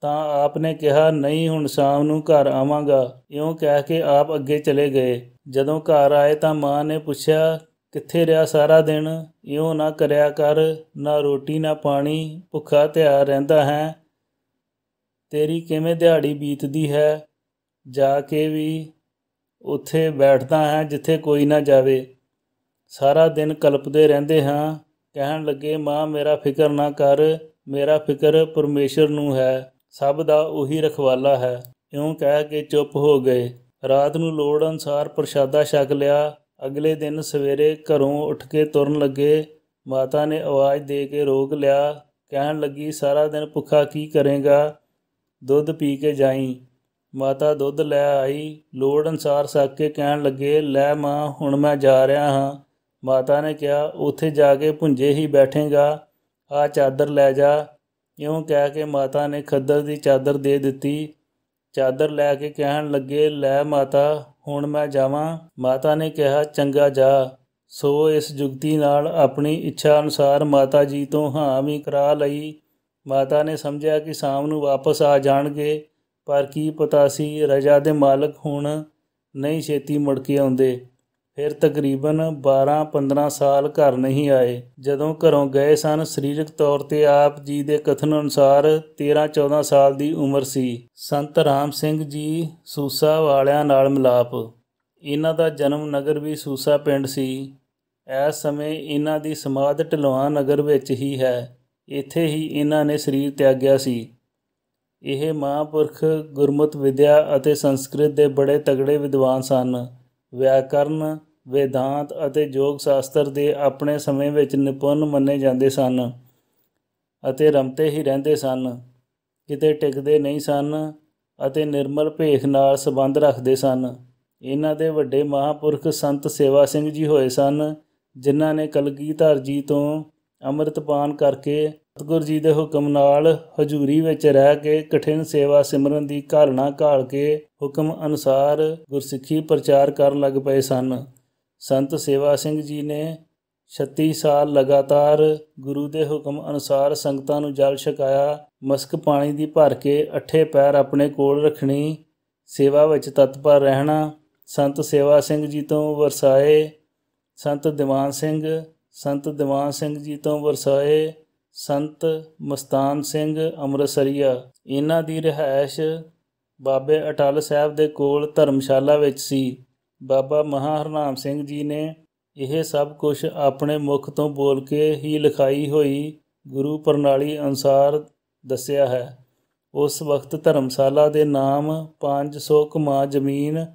ਤਾਂ ਆਪ ਨੇ ਕਿਹਾ ਨਹੀਂ ਹੁਣ ਸ਼ਾਮ ਨੂੰ ਘਰ ਆਵਾਂਗਾ ਇਉਂ ਕਹਿ ਕੇ ਆਪ ਅੱਗੇ ਚਲੇ ਗਏ ਜਦੋਂ ਘਰ ਆਏ ਤਾਂ ਮਾਂ ਨੇ ਪੁੱਛਿਆ ਕਿੱਥੇ ਰਿਹਾ ਸਾਰਾ ਦਿਨ ਇਉਂ ਨਾ ਕਰਿਆ ਕਰ ਨਾ ਰੋਟੀ ਨਾ ਪਾਣੀ ਭੁੱਖਾ ਧਿਆ ਰਹਿੰਦਾ ਹੈ ਤੇਰੀ ਕਿਵੇਂ ਦਿਹਾੜੀ ਬੀਤਦੀ ਹੈ ਜਾ ਕੇ ਵੀ ਉੱਥੇ ਬੈਠਦਾ ਹਾਂ ਜਿੱਥੇ ਕੋਈ ਨਾ ਜਾਵੇ ਸਾਰਾ ਦਿਨ ਕਲਪਦੇ ਰਹਿੰਦੇ ਹਾਂ ਕਹਿਣ ਲੱਗੇ ਮਾਂ ਮੇਰਾ ਫਿਕਰ ਨਾ ਕਰ ਮੇਰਾ ਫਿਕਰ ਪਰਮੇਸ਼ਰ ਨੂੰ ਹੈ ਸਭ ਦਾ ਉਹੀ ਰਖਵਾਲਾ ਹੈ ਇਉਂ ਕਹਿ ਕੇ ਚੁੱਪ ਹੋ ਗਏ ਰਾਤ ਨੂੰ ਲੋੜ ਅਨਸਾਰ ਪ੍ਰਸ਼ਾਦਾ ਛਕ ਲਿਆ ਅਗਲੇ ਦਿਨ ਸਵੇਰੇ ਘਰੋਂ ਉੱਠ ਕੇ ਤੁਰਨ ਲੱਗੇ ਮਾਤਾ ਨੇ ਆਵਾਜ਼ ਦੇ ਕੇ ਰੋਕ ਲਿਆ ਕਹਿਣ ਲੱਗੀ ਸਾਰਾ ਦਿਨ ਭੁੱਖਾ ਕੀ ਕਰੇਗਾ ਦੁੱਧ ਪੀ ਕੇ ਜਾਈਂ ਮਾਤਾ ਦੁੱਧ ਲੈ ਆਈ ਲੋੜ ਅਨਸਾਰ ਸੱਕ ਕੇ ਕਹਿਣ ਲੱਗੇ ਲੈ ਮਾਂ ਹੁਣ ਮੈਂ ਜਾ ਰਿਹਾ ਹਾਂ ਮਾਤਾ ਨੇ ਕਿਹਾ ਉੱਥੇ ਜਾ ਕੇ ਭੁੰਜੇ ਹੀ ਬੈਠੇਗਾ ਆ ਚਾਦਰ ਲੈ ਜਾ ਇਉਂ ਕਹਿ ਕੇ ਮਾਤਾ ਨੇ ਖੱਦਰ ਦੀ ਚਾਦਰ ਦੇ ਦਿੱਤੀ ਚਾਦਰ ਲੈ ਕੇ ਕਹਿਣ ਲੱਗੇ ਲੈ ਮਾਤਾ ਹੁਣ ਮੈਂ ਜਾਵਾਂ ਮਾਤਾ ਨੇ ਕਿਹਾ ਚੰਗਾ ਜਾ ਸੋ ਇਸ ਜੁਗਤੀ ਨਾਲ ਆਪਣੀ ਇੱਛਾ ਅਨੁਸਾਰ ਮਾਤਾ ਜੀ ਤੋਂ ਹਾਂ ਵੀ ਕਰਾ ਲਈ ਮਾਤਾ ਨੇ ਸਮਝਿਆ ਕਿ ਸ਼ਾਮ ਨੂੰ ਵਾਪਸ ਆ ਜਾਣਗੇ ਪਰ ਕੀ ਪਤਾ ਸੀ ਰਜਾ ਦੇ ਮਾਲਕ ਹੁਣ ਨਹੀਂ ਛੇਤੀ ਮੁੜ ਕੇ ਆਉਂਦੇ ਫਿਰ ਤਕਰੀਬਨ 12-15 ਸਾਲ ਘਰ ਨਹੀਂ ਆਏ ਜਦੋਂ ਘਰੋਂ ਗਏ ਸਨ ਸਰੀਰਕ ਤੌਰ ਤੇ ਆਪ ਜੀ ਦੇ ਕਥਨ ਅਨੁਸਾਰ 13-14 ਸਾਲ ਦੀ ਉਮਰ ਸੀ ਸੰਤ ਰਾਮ ਸਿੰਘ ਜੀ ਸੂਸਾ ਵਾਲਿਆਂ ਨਾਲ ਮਿਲਾਪ ਇਹਨਾਂ ਦਾ ਜਨਮ ਨਗਰ ਵੀ ਸੂਸਾ ਪਿੰਡ ਸੀ ਇਸ ਸਮੇਂ ਇਹਨਾਂ ਦੀ ਸਮਾਧ ਟਲਵਾਨ ਨਗਰ ਵਿੱਚ ਹੀ ਹੈ ਇੱਥੇ ਹੀ ਇਹਨਾਂ ਨੇ ਸਰੀਰ ਤਿਆਗਿਆ ਸੀ ਇਹ ਮਹਾਪੁਰਖ ਗੁਰਮਤ ਵਿਦਿਆ ਅਤੇ ਸੰਸਕ੍ਰਿਤ ਦੇ ਬੜੇ ਤਗੜੇ ਵਿਦਵਾਨ ਸਨ ਵਿਆਕਰਨ ਵੇਦਾਂਤ ਅਤੇ ਯੋਗ ਸ਼ਾਸਤਰ ਦੇ ਆਪਣੇ ਸਮੇਂ ਵਿੱਚ ਨਿਪੁੰਨ ਮੰਨੇ ਜਾਂਦੇ ਸਨ ਅਤੇ ਰਮਤੇ ਹੀ ਰਹਿੰਦੇ ਸਨ ਕਿਤੇ ਟਿਕਦੇ ਨਹੀਂ ਸਨ ਅਤੇ ਨਿਰਮਲ ਭੇਖ ਨਾਲ ਸੰਬੰਧ ਰੱਖਦੇ ਸਨ ਇਹਨਾਂ ਦੇ ਵੱਡੇ ਮਹਾਪੁਰਖ ਸੰਤ ਸੇਵਾ ਸਿੰਘ ਜੀ ਹੋਏ ਸਨ ਜਿਨ੍ਹਾਂ ਨੇ ਕਲਗੀਧਰ ਜੀ ਤੋਂ ਅੰਮ੍ਰਿਤ ਕਰਕੇ ਸਤਗੁਰ ਜੀ ਦੇ ਹੁਕਮ ਨਾਲ ਹਜ਼ੂਰੀ ਵਿੱਚ ਰਹਿ ਕੇ ਕਠਿਨ ਸੇਵਾ ਸਿਮਰਨ ਦੀ ਘਾਲਣਾ ਘਾਲ ਕੇ ਹੁਕਮ ਅਨੁਸਾਰ ਗੁਰਸਿੱਖੀ ਪ੍ਰਚਾਰ ਕਰਨ ਲੱਗ ਪਏ ਸਨ ਸੰਤ ਸੇਵਾ ਸਿੰਘ ਜੀ ਨੇ 36 ਸਾਲ ਲਗਾਤਾਰ ਗੁਰੂ ਦੇ ਹੁਕਮ ਅਨੁਸਾਰ ਸੰਗਤਾਂ ਨੂੰ ਜਲ ਛਕਾਇਆ ਮਸਕ ਪਾਣੀ ਦੀ ਭਰ ਕੇ ਅਠੇ ਪੈਰ ਆਪਣੇ ਕੋਲ ਰੱਖਣੀ ਸੇਵਾ ਵਿੱਚ ਤਤਪਰ ਰਹਿਣਾ ਸੰਤ ਸੇਵਾ ਸਿੰਘ ਜੀ ਤੋਂ ਵਰਸਾਏ ਸੰਤ ਦੀਵਾਨ ਸਿੰਘ ਸੰਤ ਦਿਵਾਨ ਸਿੰਘ ਜੀ ਤੋਂ ਵਰਸਾਏ ਸੰਤ ਮਸਤਾਨ ਸਿੰਘ ਅੰਮ੍ਰਿਤਸਰੀਆ ਇਹਨਾਂ ਦੀ ਰਹਿائش ਬਾਬੇ ਅਟਲ ਸਾਹਿਬ ਦੇ ਕੋਲ ਧਰਮਸ਼ਾਲਾ ਵਿੱਚ ਸੀ ਬਾਬਾ ਮਹਾ ਹਰਨਾਮ ਸਿੰਘ ਜੀ ਨੇ ਇਹ ਸਭ ਕੁਝ ਆਪਣੇ ਮੁਖ ਤੋਂ ਬੋਲ ਕੇ ਹੀ ਲਿਖਾਈ ਹੋਈ ਗੁਰੂ ਪ੍ਰਣਾਲੀ ਅਨਸਾਰ ਦੱਸਿਆ ਹੈ ਉਸ ਵਕਤ ਧਰਮਸ਼ਾਲਾ ਦੇ ਨਾਮ 500 ਕਮਾ ਜ਼ਮੀਨ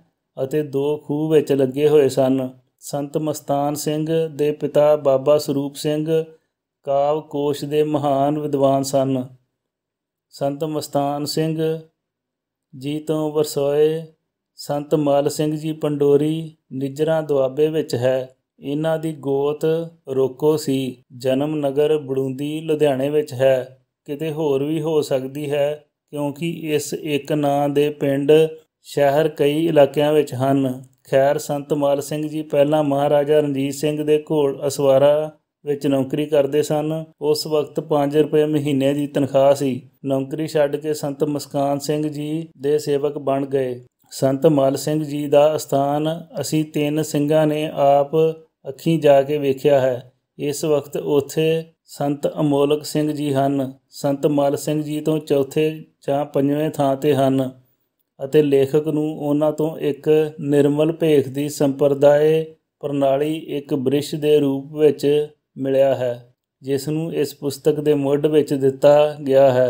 ਅਤੇ ਦੋ ਖੂਹ ਵਿੱਚ ਲੱਗੇ ਹੋਏ ਸਨ ਸੰਤ ਮਸਤਾਨ ਸਿੰਘ ਦੇ ਪਿਤਾ ਬਾਬਾ ਸਰੂਪ ਸਿੰਘ ਕਾਵ ਕੋਸ਼ ਦੇ ਮਹਾਨ ਵਿਦਵਾਨ ਸਨ ਸੰਤ ਮਸਤਾਨ ਸਿੰਘ ਜੀ ਤੋਂ ਵਰਸੋਏ ਸੰਤ ਮਾਲ ਸਿੰਘ ਜੀ ਪੰਡੋਰੀ ਨਿਜਰਾ ਦੁਆਬੇ ਵਿੱਚ ਹੈ ਇਹਨਾਂ ਦੀ ਗੋਤ ਰੋਕੋ ਸੀ ਜਨਮ ਨਗਰ ਬੜੂੰਦੀ ਲੁਧਿਆਣੇ ਵਿੱਚ ਹੈ ਕਿਤੇ ਹੋਰ ਵੀ ਹੋ ਸਕਦੀ ਹੈ ਕਿਉਂਕਿ ਇਸ ਇੱਕ ਨਾਂ ਦੇ ਪਿੰਡ ਸ਼ਹਿਰ ਕਈ ਇਲਾਕਿਆਂ ਵਿੱਚ ਹਨ ਖੈਰ ਸੰਤ ਮਾਲ ਸਿੰਘ ਜੀ ਪਹਿਲਾਂ ਮਹਾਰਾਜਾ ਰਣਜੀਤ ਸਿੰਘ ਦੇ ਘੋੜ ਅਸਵਾਰਾ ਵਿੱਚ ਨੌਕਰੀ ਕਰਦੇ ਸਨ ਉਸ ਵਕਤ 5 ਰੁਪਏ ਮਹੀਨੇ ਦੀ ਤਨਖਾਹ ਸੀ ਨੌਕਰੀ ਛੱਡ ਕੇ ਸੰਤ ਮਸਕਾਨ ਸਿੰਘ ਜੀ ਦੇ ਸੇਵਕ ਬਣ ਗਏ ਸੰਤ ਮਾਲ ਸਿੰਘ ਜੀ ਦਾ ਅਸਥਾਨ ਅਸੀਂ ਤਿੰਨ ਸਿੰਘਾਂ ਨੇ ਆਪ ਅੱਖੀਂ ਜਾ ਕੇ ਵੇਖਿਆ ਹੈ ਇਸ ਵਕਤ ਉਥੇ ਸੰਤ ਅਮੋਲਕ ਸਿੰਘ ਜੀ ਹਨ ਸੰਤ ਮਾਲ ਸਿੰਘ ਜੀ ਤੋਂ ਚੌਥੇ ਜਾਂ ਪੰਜਵੇਂ ਥਾਂ ਤੇ ਹਨ ਅਤੇ ਲੇਖਕ ਨੂੰ ਉਹਨਾਂ ਤੋਂ ਇੱਕ ਨਿਰਮਲ ਭੇਖ ਦੀ ਸੰਪਰਦਾਏ ਪ੍ਰਣਾਲੀ ਇੱਕ ਬ੍ਰਿਸ਼ ਦੇ ਰੂਪ ਵਿੱਚ ਮਿਲਿਆ ਹੈ ਜਿਸ ਨੂੰ ਇਸ ਪੁਸਤਕ ਦੇ ਮੋਢ ਵਿੱਚ ਦਿੱਤਾ ਗਿਆ ਹੈ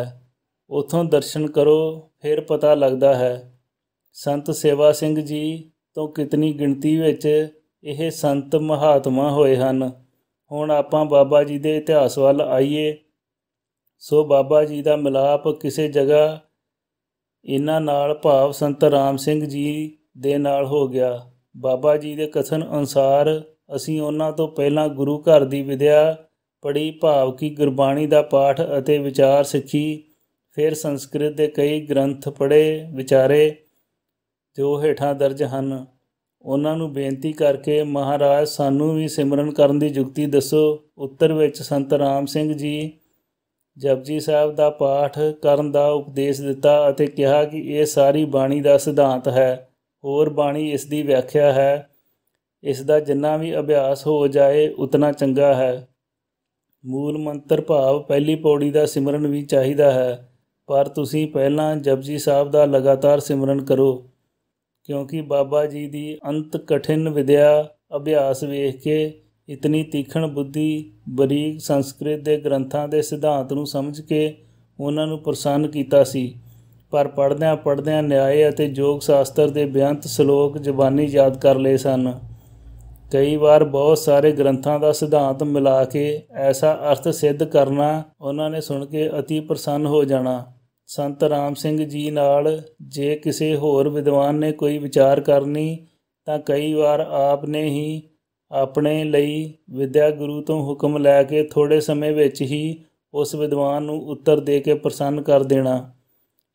ਉਥੋਂ ਦਰਸ਼ਨ ਕਰੋ ਫਿਰ ਪਤਾ ਲੱਗਦਾ ਹੈ ਸੰਤ ਸੇਵਾ ਸਿੰਘ ਜੀ ਤੋਂ ਕਿਤਨੀ ਗਿਣਤੀ ਵਿੱਚ ਇਹ ਸੰਤ ਮਹਾਤਮਾ ਹੋਏ ਹਨ ਹੁਣ ਆਪਾਂ ਬਾਬਾ ਜੀ ਦੇ ਇਤਿਹਾਸ ਵੱਲ ਆਈਏ ਸੋ ਬਾਬਾ ਜੀ ਦਾ ਮਿਲਾਪ ਕਿਸੇ ਜਗ੍ਹਾ ਇਹਨਾਂ ਨਾਲ ਭਾਵ ਸੰਤ ਰਾਮ ਸਿੰਘ ਜੀ ਦੇ ਨਾਲ ਹੋ ਗਿਆ ਬਾਬਾ ਜੀ ਦੇ ਕਥਨ ਅਨੁਸਾਰ ਅਸੀਂ ਉਹਨਾਂ ਤੋਂ ਪਹਿਲਾਂ ਗੁਰੂ ਘਰ ਦੀ ਵਿਦਿਆ ਪੜੀ ਭਾਵ ਕੀ ਗੁਰਬਾਣੀ ਦਾ ਪਾਠ ਅਤੇ ਵਿਚਾਰ ਸਿੱਖੀ ਫਿਰ ਸੰਸਕ੍ਰਿਤ ਦੇ ਕਈ ਗ੍ਰੰਥ ਪੜੇ ਵਿਚਾਰੇ ਜੋ ਹੇਠਾਂ ਦਰਜ ਹਨ ਉਹਨਾਂ ਨੂੰ ਬੇਨਤੀ ਕਰਕੇ ਮਹਾਰਾਜ ਸਾਨੂੰ ਵੀ ਸਿਮਰਨ ਕਰਨ ਦੀ ਯੁਕਤੀ ਦੱਸੋ ਉੱਤਰ ਵਿੱਚ ਸੰਤ ਰਾਮ ਸਿੰਘ ਜੀ ਜਪਜੀ ਸਾਹਿਬ ਦਾ ਪਾਠ ਕਰਨ ਦਾ ਉਪਦੇਸ਼ ਦਿੱਤਾ ਅਤੇ ਕਿਹਾ ਕਿ ਇਹ ਸਾਰੀ ਬਾਣੀ ਦਾ ਸਿਧਾਂਤ ਹੈ ਹੋਰ ਬਾਣੀ ਇਸ ਦੀ ਵਿਆਖਿਆ ਹੈ ਇਸ ਦਾ ਜਿੰਨਾ ਵੀ ਅਭਿਆਸ ਹੋ ਜਾਏ ਉਤਨਾ ਚੰਗਾ ਹੈ ਮੂਲ ਮੰਤਰ ਭਾਵ ਪਹਿਲੀ ਪੌੜੀ ਦਾ ਸਿਮਰਨ ਵੀ ਚਾਹੀਦਾ ਹੈ ਪਰ ਤੁਸੀਂ ਪਹਿਲਾਂ ਜਪਜੀ ਸਾਹਿਬ ਦਾ ਲਗਾਤਾਰ ਸਿਮਰਨ ਕਰੋ ਕਿਉਂਕਿ ਬਾਬਾ ਜੀ ਦੀ ਅੰਤ ਕਠਿਨ ਵਿਦਿਆ ਅਭਿਆਸ ਵੇਖ ਕੇ ਇਤਨੀ ਤੀਖਣ ਬੁੱਧੀ ਬਰੀਕ ਸੰਸਕ੍ਰਿਤ ਦੇ ਗ੍ਰੰਥਾਂ ਦੇ ਸਿਧਾਂਤ ਨੂੰ ਸਮਝ ਕੇ ਉਹਨਾਂ ਨੂੰ ਪ੍ਰਸੰਨ ਕੀਤਾ ਸੀ ਪਰ ਪੜਦਿਆਂ ਪੜਦਿਆਂ ਨਿਆਏ ਅਤੇ ਯੋਗ ਸ਼ਾਸਤਰ ਦੇ ਬਿਆੰਤ ਸ਼ਲੋਕ ਜ਼ਬਾਨੀ ਯਾਦ ਕਰ ਲਏ ਸਨ ਕਈ ਵਾਰ ਬਹੁਤ ਸਾਰੇ ਗ੍ਰੰਥਾਂ ਦਾ ਸਿਧਾਂਤ ਮਿਲਾ ਕੇ ਐਸਾ ਅਰਥ ਸਿੱਧ ਕਰਨਾ ਉਹਨਾਂ ਨੇ ਸੁਣ ਕੇ ਅਤੀ ਪ੍ਰਸੰਨ ਹੋ ਜਾਣਾ ਸੰਤ ਰਾਮ ਸਿੰਘ ਜੀ ਨਾਲ ਜੇ ਕਿਸੇ ਹੋਰ ਵਿਦਵਾਨ ਨੇ ਕੋਈ ਵਿਚਾਰ ਕਰਨੀ ਤਾਂ ਕਈ ਵਾਰ ਆਪ ਨੇ ਹੀ ਆਪਣੇ ਲਈ ਵਿਦਿਆ ਗੁਰੂ ਤੋਂ ਹੁਕਮ ਲੈ ਕੇ ਥੋੜੇ ਸਮੇਂ ਵਿੱਚ ਹੀ ਉਸ ਵਿਦਵਾਨ ਨੂੰ ਉੱਤਰ ਦੇ ਕੇ ਪ੍ਰਸੰਨ ਕਰ ਦੇਣਾ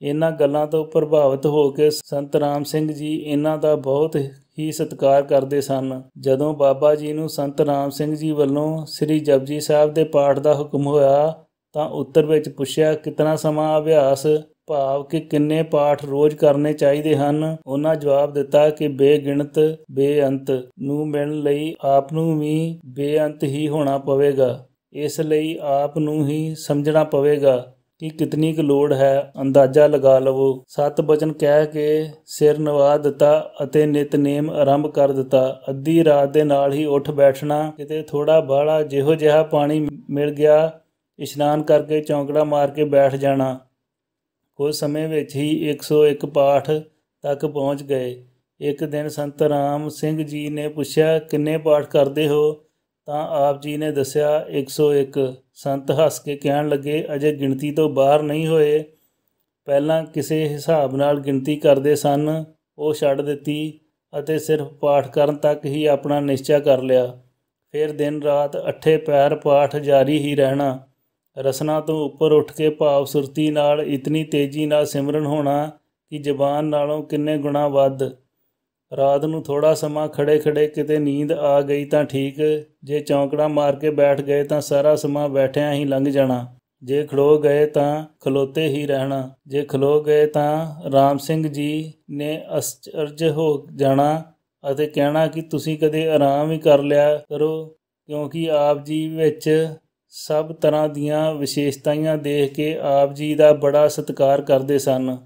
ਇਹਨਾਂ ਗੱਲਾਂ ਤੋਂ ਪ੍ਰਭਾਵਿਤ ਹੋ ਕੇ ਸੰਤ ਰਾਮ ਸਿੰਘ ਜੀ ਇਹਨਾਂ ਦਾ ਬਹੁਤ ਹੀ ਸਤਿਕਾਰ ਕਰਦੇ ਸਨ ਜਦੋਂ ਬਾਬਾ ਜੀ ਨੂੰ ਸੰਤ ਰਾਮ ਸਿੰਘ ਜੀ ਵੱਲੋਂ ਸ੍ਰੀ ਜਪਜੀ ਸਾਹਿਬ ਦੇ ਪਾਠ ਦਾ ਹੁਕਮ ਹੋਇਆ ਤਾਂ ਉੱਤਰ ਵਿੱਚ ਪੁੱਛਿਆ ਕਿਤਨਾ ਸਮਾਂ ਅਭਿਆਸ ਭਾਵ ਕਿ ਕਿੰਨੇ ਪਾਠ ਰੋਜ਼ ਕਰਨੇ ਚਾਹੀਦੇ ਹਨ ਉਹਨਾਂ ਜਵਾਬ ਦਿੱਤਾ ਕਿ ਬੇਗਿਣਤ ਬੇਅੰਤ ਨੂੰ ਮਿਲਣ ਲਈ ਆਪ ਨੂੰ ਵੀ ਬੇਅੰਤ ਹੀ ਹੋਣਾ ਪਵੇਗਾ ਇਸ ਲਈ ਆਪ ਨੂੰ ਹੀ ਸਮਝਣਾ ਪਵੇਗਾ ਕਿ ਕਿਤਨੀ ਕੁ ਲੋੜ ਹੈ ਅੰਦਾਜ਼ਾ ਲਗਾ ਲਵੋ ਸਤ ਬਚਨ ਕਹਿ ਕੇ ਸਿਰ ਨਵਾ ਦਿੱਤਾ ਅਤੇ ਨਿਤਨੇਮ ਆਰੰਭ ਕਰ ਦਿੱਤਾ ਅੱਧੀ ਰਾਤ ਦੇ ਨਾਲ ਹੀ ਉੱਠ ਬੈਠਣਾ ਕਿਤੇ ਥੋੜਾ ਬਾਹਲਾ ਜਿਹੋ ਜਿਹਾ ਪਾਣੀ ਮਿਲ ਗਿਆ ਇਸ਼ਨਾਨ ਕਰਕੇ ਚੌਂਕੜਾ ਮਾਰ ਕੇ ਬੈਠ ਜਾਣਾ ਕੁਝ ਸਮੇਂ ਵਿੱਚ ਹੀ 101 ਪਾਠ ਤੱਕ ਪਹੁੰਚ ਗਏ ਇੱਕ ਦਿਨ ਸੰਤ ਰਾਮ ਸਿੰਘ ਜੀ ਨੇ ਪੁੱਛਿਆ ਕਿੰਨੇ ਪਾਠ ਕਰਦੇ ਹੋ ਤਾਂ ਆਪ ਜੀ ਨੇ ਦੱਸਿਆ 101 ਸੰਤ ਹੱਸ ਕੇ ਕਹਿਣ ਲੱਗੇ ਅਜੇ ਗਿਣਤੀ ਤੋਂ ਬਾਹਰ ਨਹੀਂ ਹੋਏ ਪਹਿਲਾਂ ਕਿਸੇ ਹਿਸਾਬ ਨਾਲ ਗਿਣਤੀ ਕਰਦੇ ਸਨ ਉਹ ਛੱਡ ਦਿੱਤੀ ਅਤੇ ਸਿਰਫ ਪਾਠ ਕਰਨ ਤੱਕ ਹੀ ਆਪਣਾ ਨਿਸ਼ਚਾ ਕਰ ਲਿਆ ਫਿਰ ਦਿਨ ਰਾਤ ਅੱਠੇ ਪੈਰ ਪਾਠ ਜਾਰੀ ਹੀ ਰਹਿਣਾ ਰਸਨਾ ਤੋਂ ਉੱਪਰ ਉੱਠ ਕੇ ਭਾਵ ਸੁਰਤੀ ਨਾਲ ਇਤਨੀ ਤੇਜ਼ੀ ਨਾਲ ਸਿਮਰਨ ਹੋਣਾ ਕਿ ਜ਼ਬਾਨ ਨਾਲੋਂ ਕਿੰਨੇ ਗੁਣਾ ਵੱਧ ਰਾਤ ਨੂੰ ਥੋੜਾ ਸਮਾਂ ਖੜੇ-ਖੜੇ ਕਿਤੇ ਨੀਂਦ ਆ ਗਈ ਤਾਂ ਠੀਕ ਜੇ ਚੌਂਕੜਾ ਮਾਰ ਕੇ ਬੈਠ ਗਏ ਤਾਂ ਸਾਰਾ ਸਮਾਂ ਬੈਠਿਆਂ ਹੀ ਲੰਘ ਜਾਣਾ ਜੇ ਖਲੋ ਗਏ ਤਾਂ ਖਲੋਤੇ ਹੀ ਰਹਿਣਾ ਜੇ ਖਲੋ ਗਏ ਤਾਂ ਰਾਮ ਸਿੰਘ ਜੀ ਨੇ ਅਸਚਰਜ ਹੋ ਜਾਣਾ ਅਤੇ ਕਹਿਣਾ ਕਿ ਤੁਸੀਂ ਕਦੇ ਆਰਾਮ ਹੀ ਕਰ ਲਿਆ ਕਰੋ ਕਿਉਂਕਿ ਆਪ ਜੀ ਵਿੱਚ ਸਭ ਤਰ੍ਹਾਂ ਦੀਆਂ ਵਿਸ਼ੇਸ਼ਤਾਈਆਂ ਦੇਖ ਕੇ ਆਪ ਜੀ ਦਾ ਬੜਾ ਸਤਿਕਾਰ ਕਰਦੇ ਸਨ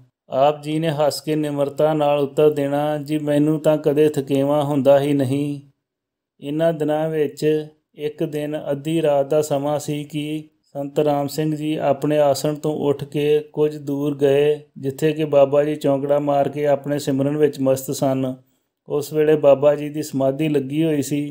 ਆਪ ਜੀ ਨੇ ਹੱਸ ਕੇ ਨਿਮਰਤਾ ਨਾਲ ਉੱਤਰ ਦੇਣਾ ਜੀ ਮੈਨੂੰ ਤਾਂ ਕਦੇ ਥਕੇਵਾ ਹੁੰਦਾ ਹੀ ਨਹੀਂ ਇਨ੍ਹਾਂ ਦਿਨਾਂ ਵਿੱਚ ਇੱਕ ਦਿਨ ਅੱਧੀ ਰਾਤ ਦਾ ਸਮਾਂ ਸੀ ਕਿ ਸੰਤ ਰਾਮ ਸਿੰਘ ਜੀ ਆਪਣੇ ਆਸਣ ਤੋਂ ਉੱਠ ਕੇ ਕੁਝ ਦੂਰ ਗਏ ਜਿੱਥੇ ਕਿ ਬਾਬਾ ਜੀ ਚੌਂਕੜਾ ਮਾਰ ਕੇ ਆਪਣੇ ਸਿਮਰਨ ਵਿੱਚ ਮਸਤ ਸਨ ਉਸ ਵੇਲੇ ਬਾਬਾ ਜੀ ਦੀ ਸਮਾਧੀ ਲੱਗੀ ਹੋਈ ਸੀ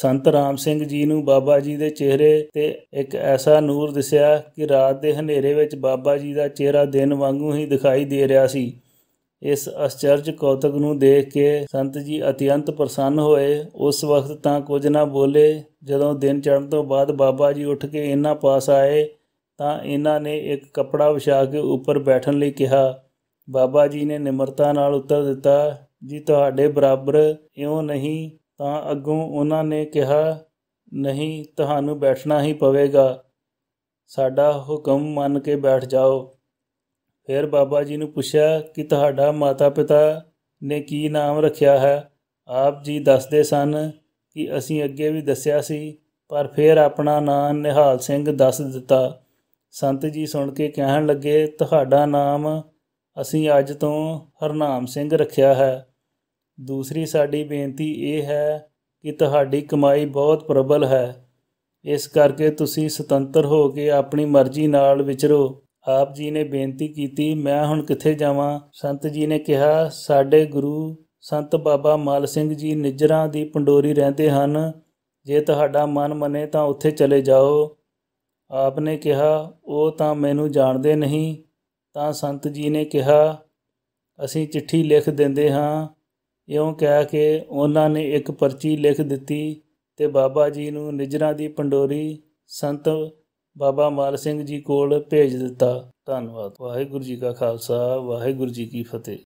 ਸੰਤ ਰਾਮ ਸਿੰਘ ਜੀ ਨੂੰ ਬਾਬਾ ਜੀ ਦੇ ਚਿਹਰੇ ਤੇ ਇੱਕ ਐਸਾ ਨੂਰ ਦਿਸਿਆ ਕਿ ਰਾਤ ਦੇ ਹਨੇਰੇ ਵਿੱਚ ਬਾਬਾ ਜੀ ਦਾ ਚਿਹਰਾ ਦਿਨ ਵਾਂਗੂ ਹੀ ਦਿਖਾਈ ਦੇ ਰਿਹਾ ਸੀ ਇਸ ਅਚਰਜ ਕੌਤਕ ਨੂੰ ਦੇਖ ਕੇ ਸੰਤ ਜੀ ਅਤਿਅੰਤ ਪ੍ਰਸੰਨ ਹੋਏ ਉਸ ਵਕਤ ਤਾਂ ਕੁਝ ਨਾ ਬੋਲੇ ਜਦੋਂ ਦਿਨ ਚੜ੍ਹਨ ਤੋਂ ਬਾਅਦ ਬਾਬਾ ਜੀ ਉੱਠ ਕੇ ਇਹਨਾਂ ਪਾਸ ਆਏ ਤਾਂ ਇਹਨਾਂ ਨੇ ਇੱਕ ਕਪੜਾ ਵਿਛਾ ਕੇ ਉੱਪਰ ਬੈਠਣ ਲਈ ਕਿਹਾ ਬਾਬਾ ਜੀ ਨੇ ਨਿਮਰਤਾ ਨਾਲ ਉੱਤਰ ਦਿੱਤਾ ਜੀ ਤੁਹਾਡੇ ਬਰਾਬਰ ਇਉਂ ਨਹੀਂ ਤਾਂ ਅੱਗੋਂ ਉਹਨਾਂ ਨੇ ਕਿਹਾ ਨਹੀਂ ਤੁਹਾਨੂੰ ਬੈਠਣਾ ਹੀ ਪਵੇਗਾ ਸਾਡਾ ਹੁਕਮ ਮੰਨ ਕੇ ਬੈਠ ਜਾਓ ਫਿਰ ਬਾਬਾ ਜੀ ਨੂੰ ਪੁੱਛਿਆ ਕਿ ਤੁਹਾਡਾ ਮਾਤਾ-ਪਿਤਾ ਨੇ ਕੀ ਨਾਮ ਰੱਖਿਆ ਹੈ ਆਪ ਜੀ ਦੱਸਦੇ ਸਨ ਕਿ ਅਸੀਂ ਅੱਗੇ ਵੀ ਦੱਸਿਆ ਸੀ ਪਰ ਫਿਰ ਆਪਣਾ ਨਾਮ ਨਿਹਾਲ ਸਿੰਘ ਦੱਸ ਦਿੱਤਾ ਸੰਤ ਜੀ ਸੁਣ ਕੇ ਕਹਿਣ ਲੱਗੇ ਤੁਹਾਡਾ ਨਾਮ ਅਸੀਂ ਅੱਜ ਤੋਂ ਹਰਨਾਮ ਸਿੰਘ ਰੱਖਿਆ ਹੈ ਦੂਸਰੀ ਸਾਡੀ ਬੇਨਤੀ ਇਹ ਹੈ ਕਿ ਤੁਹਾਡੀ ਕਮਾਈ ਬਹੁਤ ਪ੍ਰਬਲ ਹੈ ਇਸ ਕਰਕੇ ਤੁਸੀਂ ਸੁਤੰਤਰ ਹੋ ਕੇ ਆਪਣੀ ਮਰਜ਼ੀ ਨਾਲ ਵਿਚਰੋ ਆਪ ਜੀ ਨੇ ਬੇਨਤੀ ਕੀਤੀ ਮੈਂ ਹੁਣ ਕਿੱਥੇ ਜਾਵਾਂ ਸੰਤ ਜੀ ਨੇ ਕਿਹਾ ਸਾਡੇ ਗੁਰੂ ਸੰਤ ਬਾਬਾ ਮਾਲ ਸਿੰਘ ਜੀ ਨਿਜਰਾਂ ਦੀ ਪੰਡੋਰੀ ਰਹਿੰਦੇ ਹਨ ਜੇ ਤੁਹਾਡਾ ਮਨ ਮੰਨੇ ਤਾਂ ਉੱਥੇ ਚਲੇ ਜਾਓ ਆਪ ਨੇ ਕਿਹਾ ਉਹ ਤਾਂ ਮੈਨੂੰ ਜਾਣਦੇ ਨਹੀਂ ਤਾਂ ਸੰਤ ਜੀ ਨੇ ਕਿਹਾ ਅਸੀਂ ਚਿੱਠੀ ਲਿਖ ਦਿੰਦੇ ਹਾਂ ਇਉਂ ਕਹਿ ਕੇ ਉਹਨਾਂ ਨੇ ਇੱਕ ਪਰਚੀ ਲਿਖ ਦਿੱਤੀ ਤੇ ਬਾਬਾ ਜੀ ਨੂੰ ਨਿਜਰਾ ਦੀ ਪੰਡੋਰੀ ਸੰਤ ਬਾਬਾ ਮਾਲ ਸਿੰਘ ਜੀ ਕੋਲ ਭੇਜ ਦਿੱਤਾ ਧੰਨਵਾਦ ਵਾਹਿਗੁਰੂ ਜੀ ਕਾ ਖਾਲਸਾ ਵਾਹਿਗੁਰੂ ਜੀ ਕੀ ਫਤਿਹ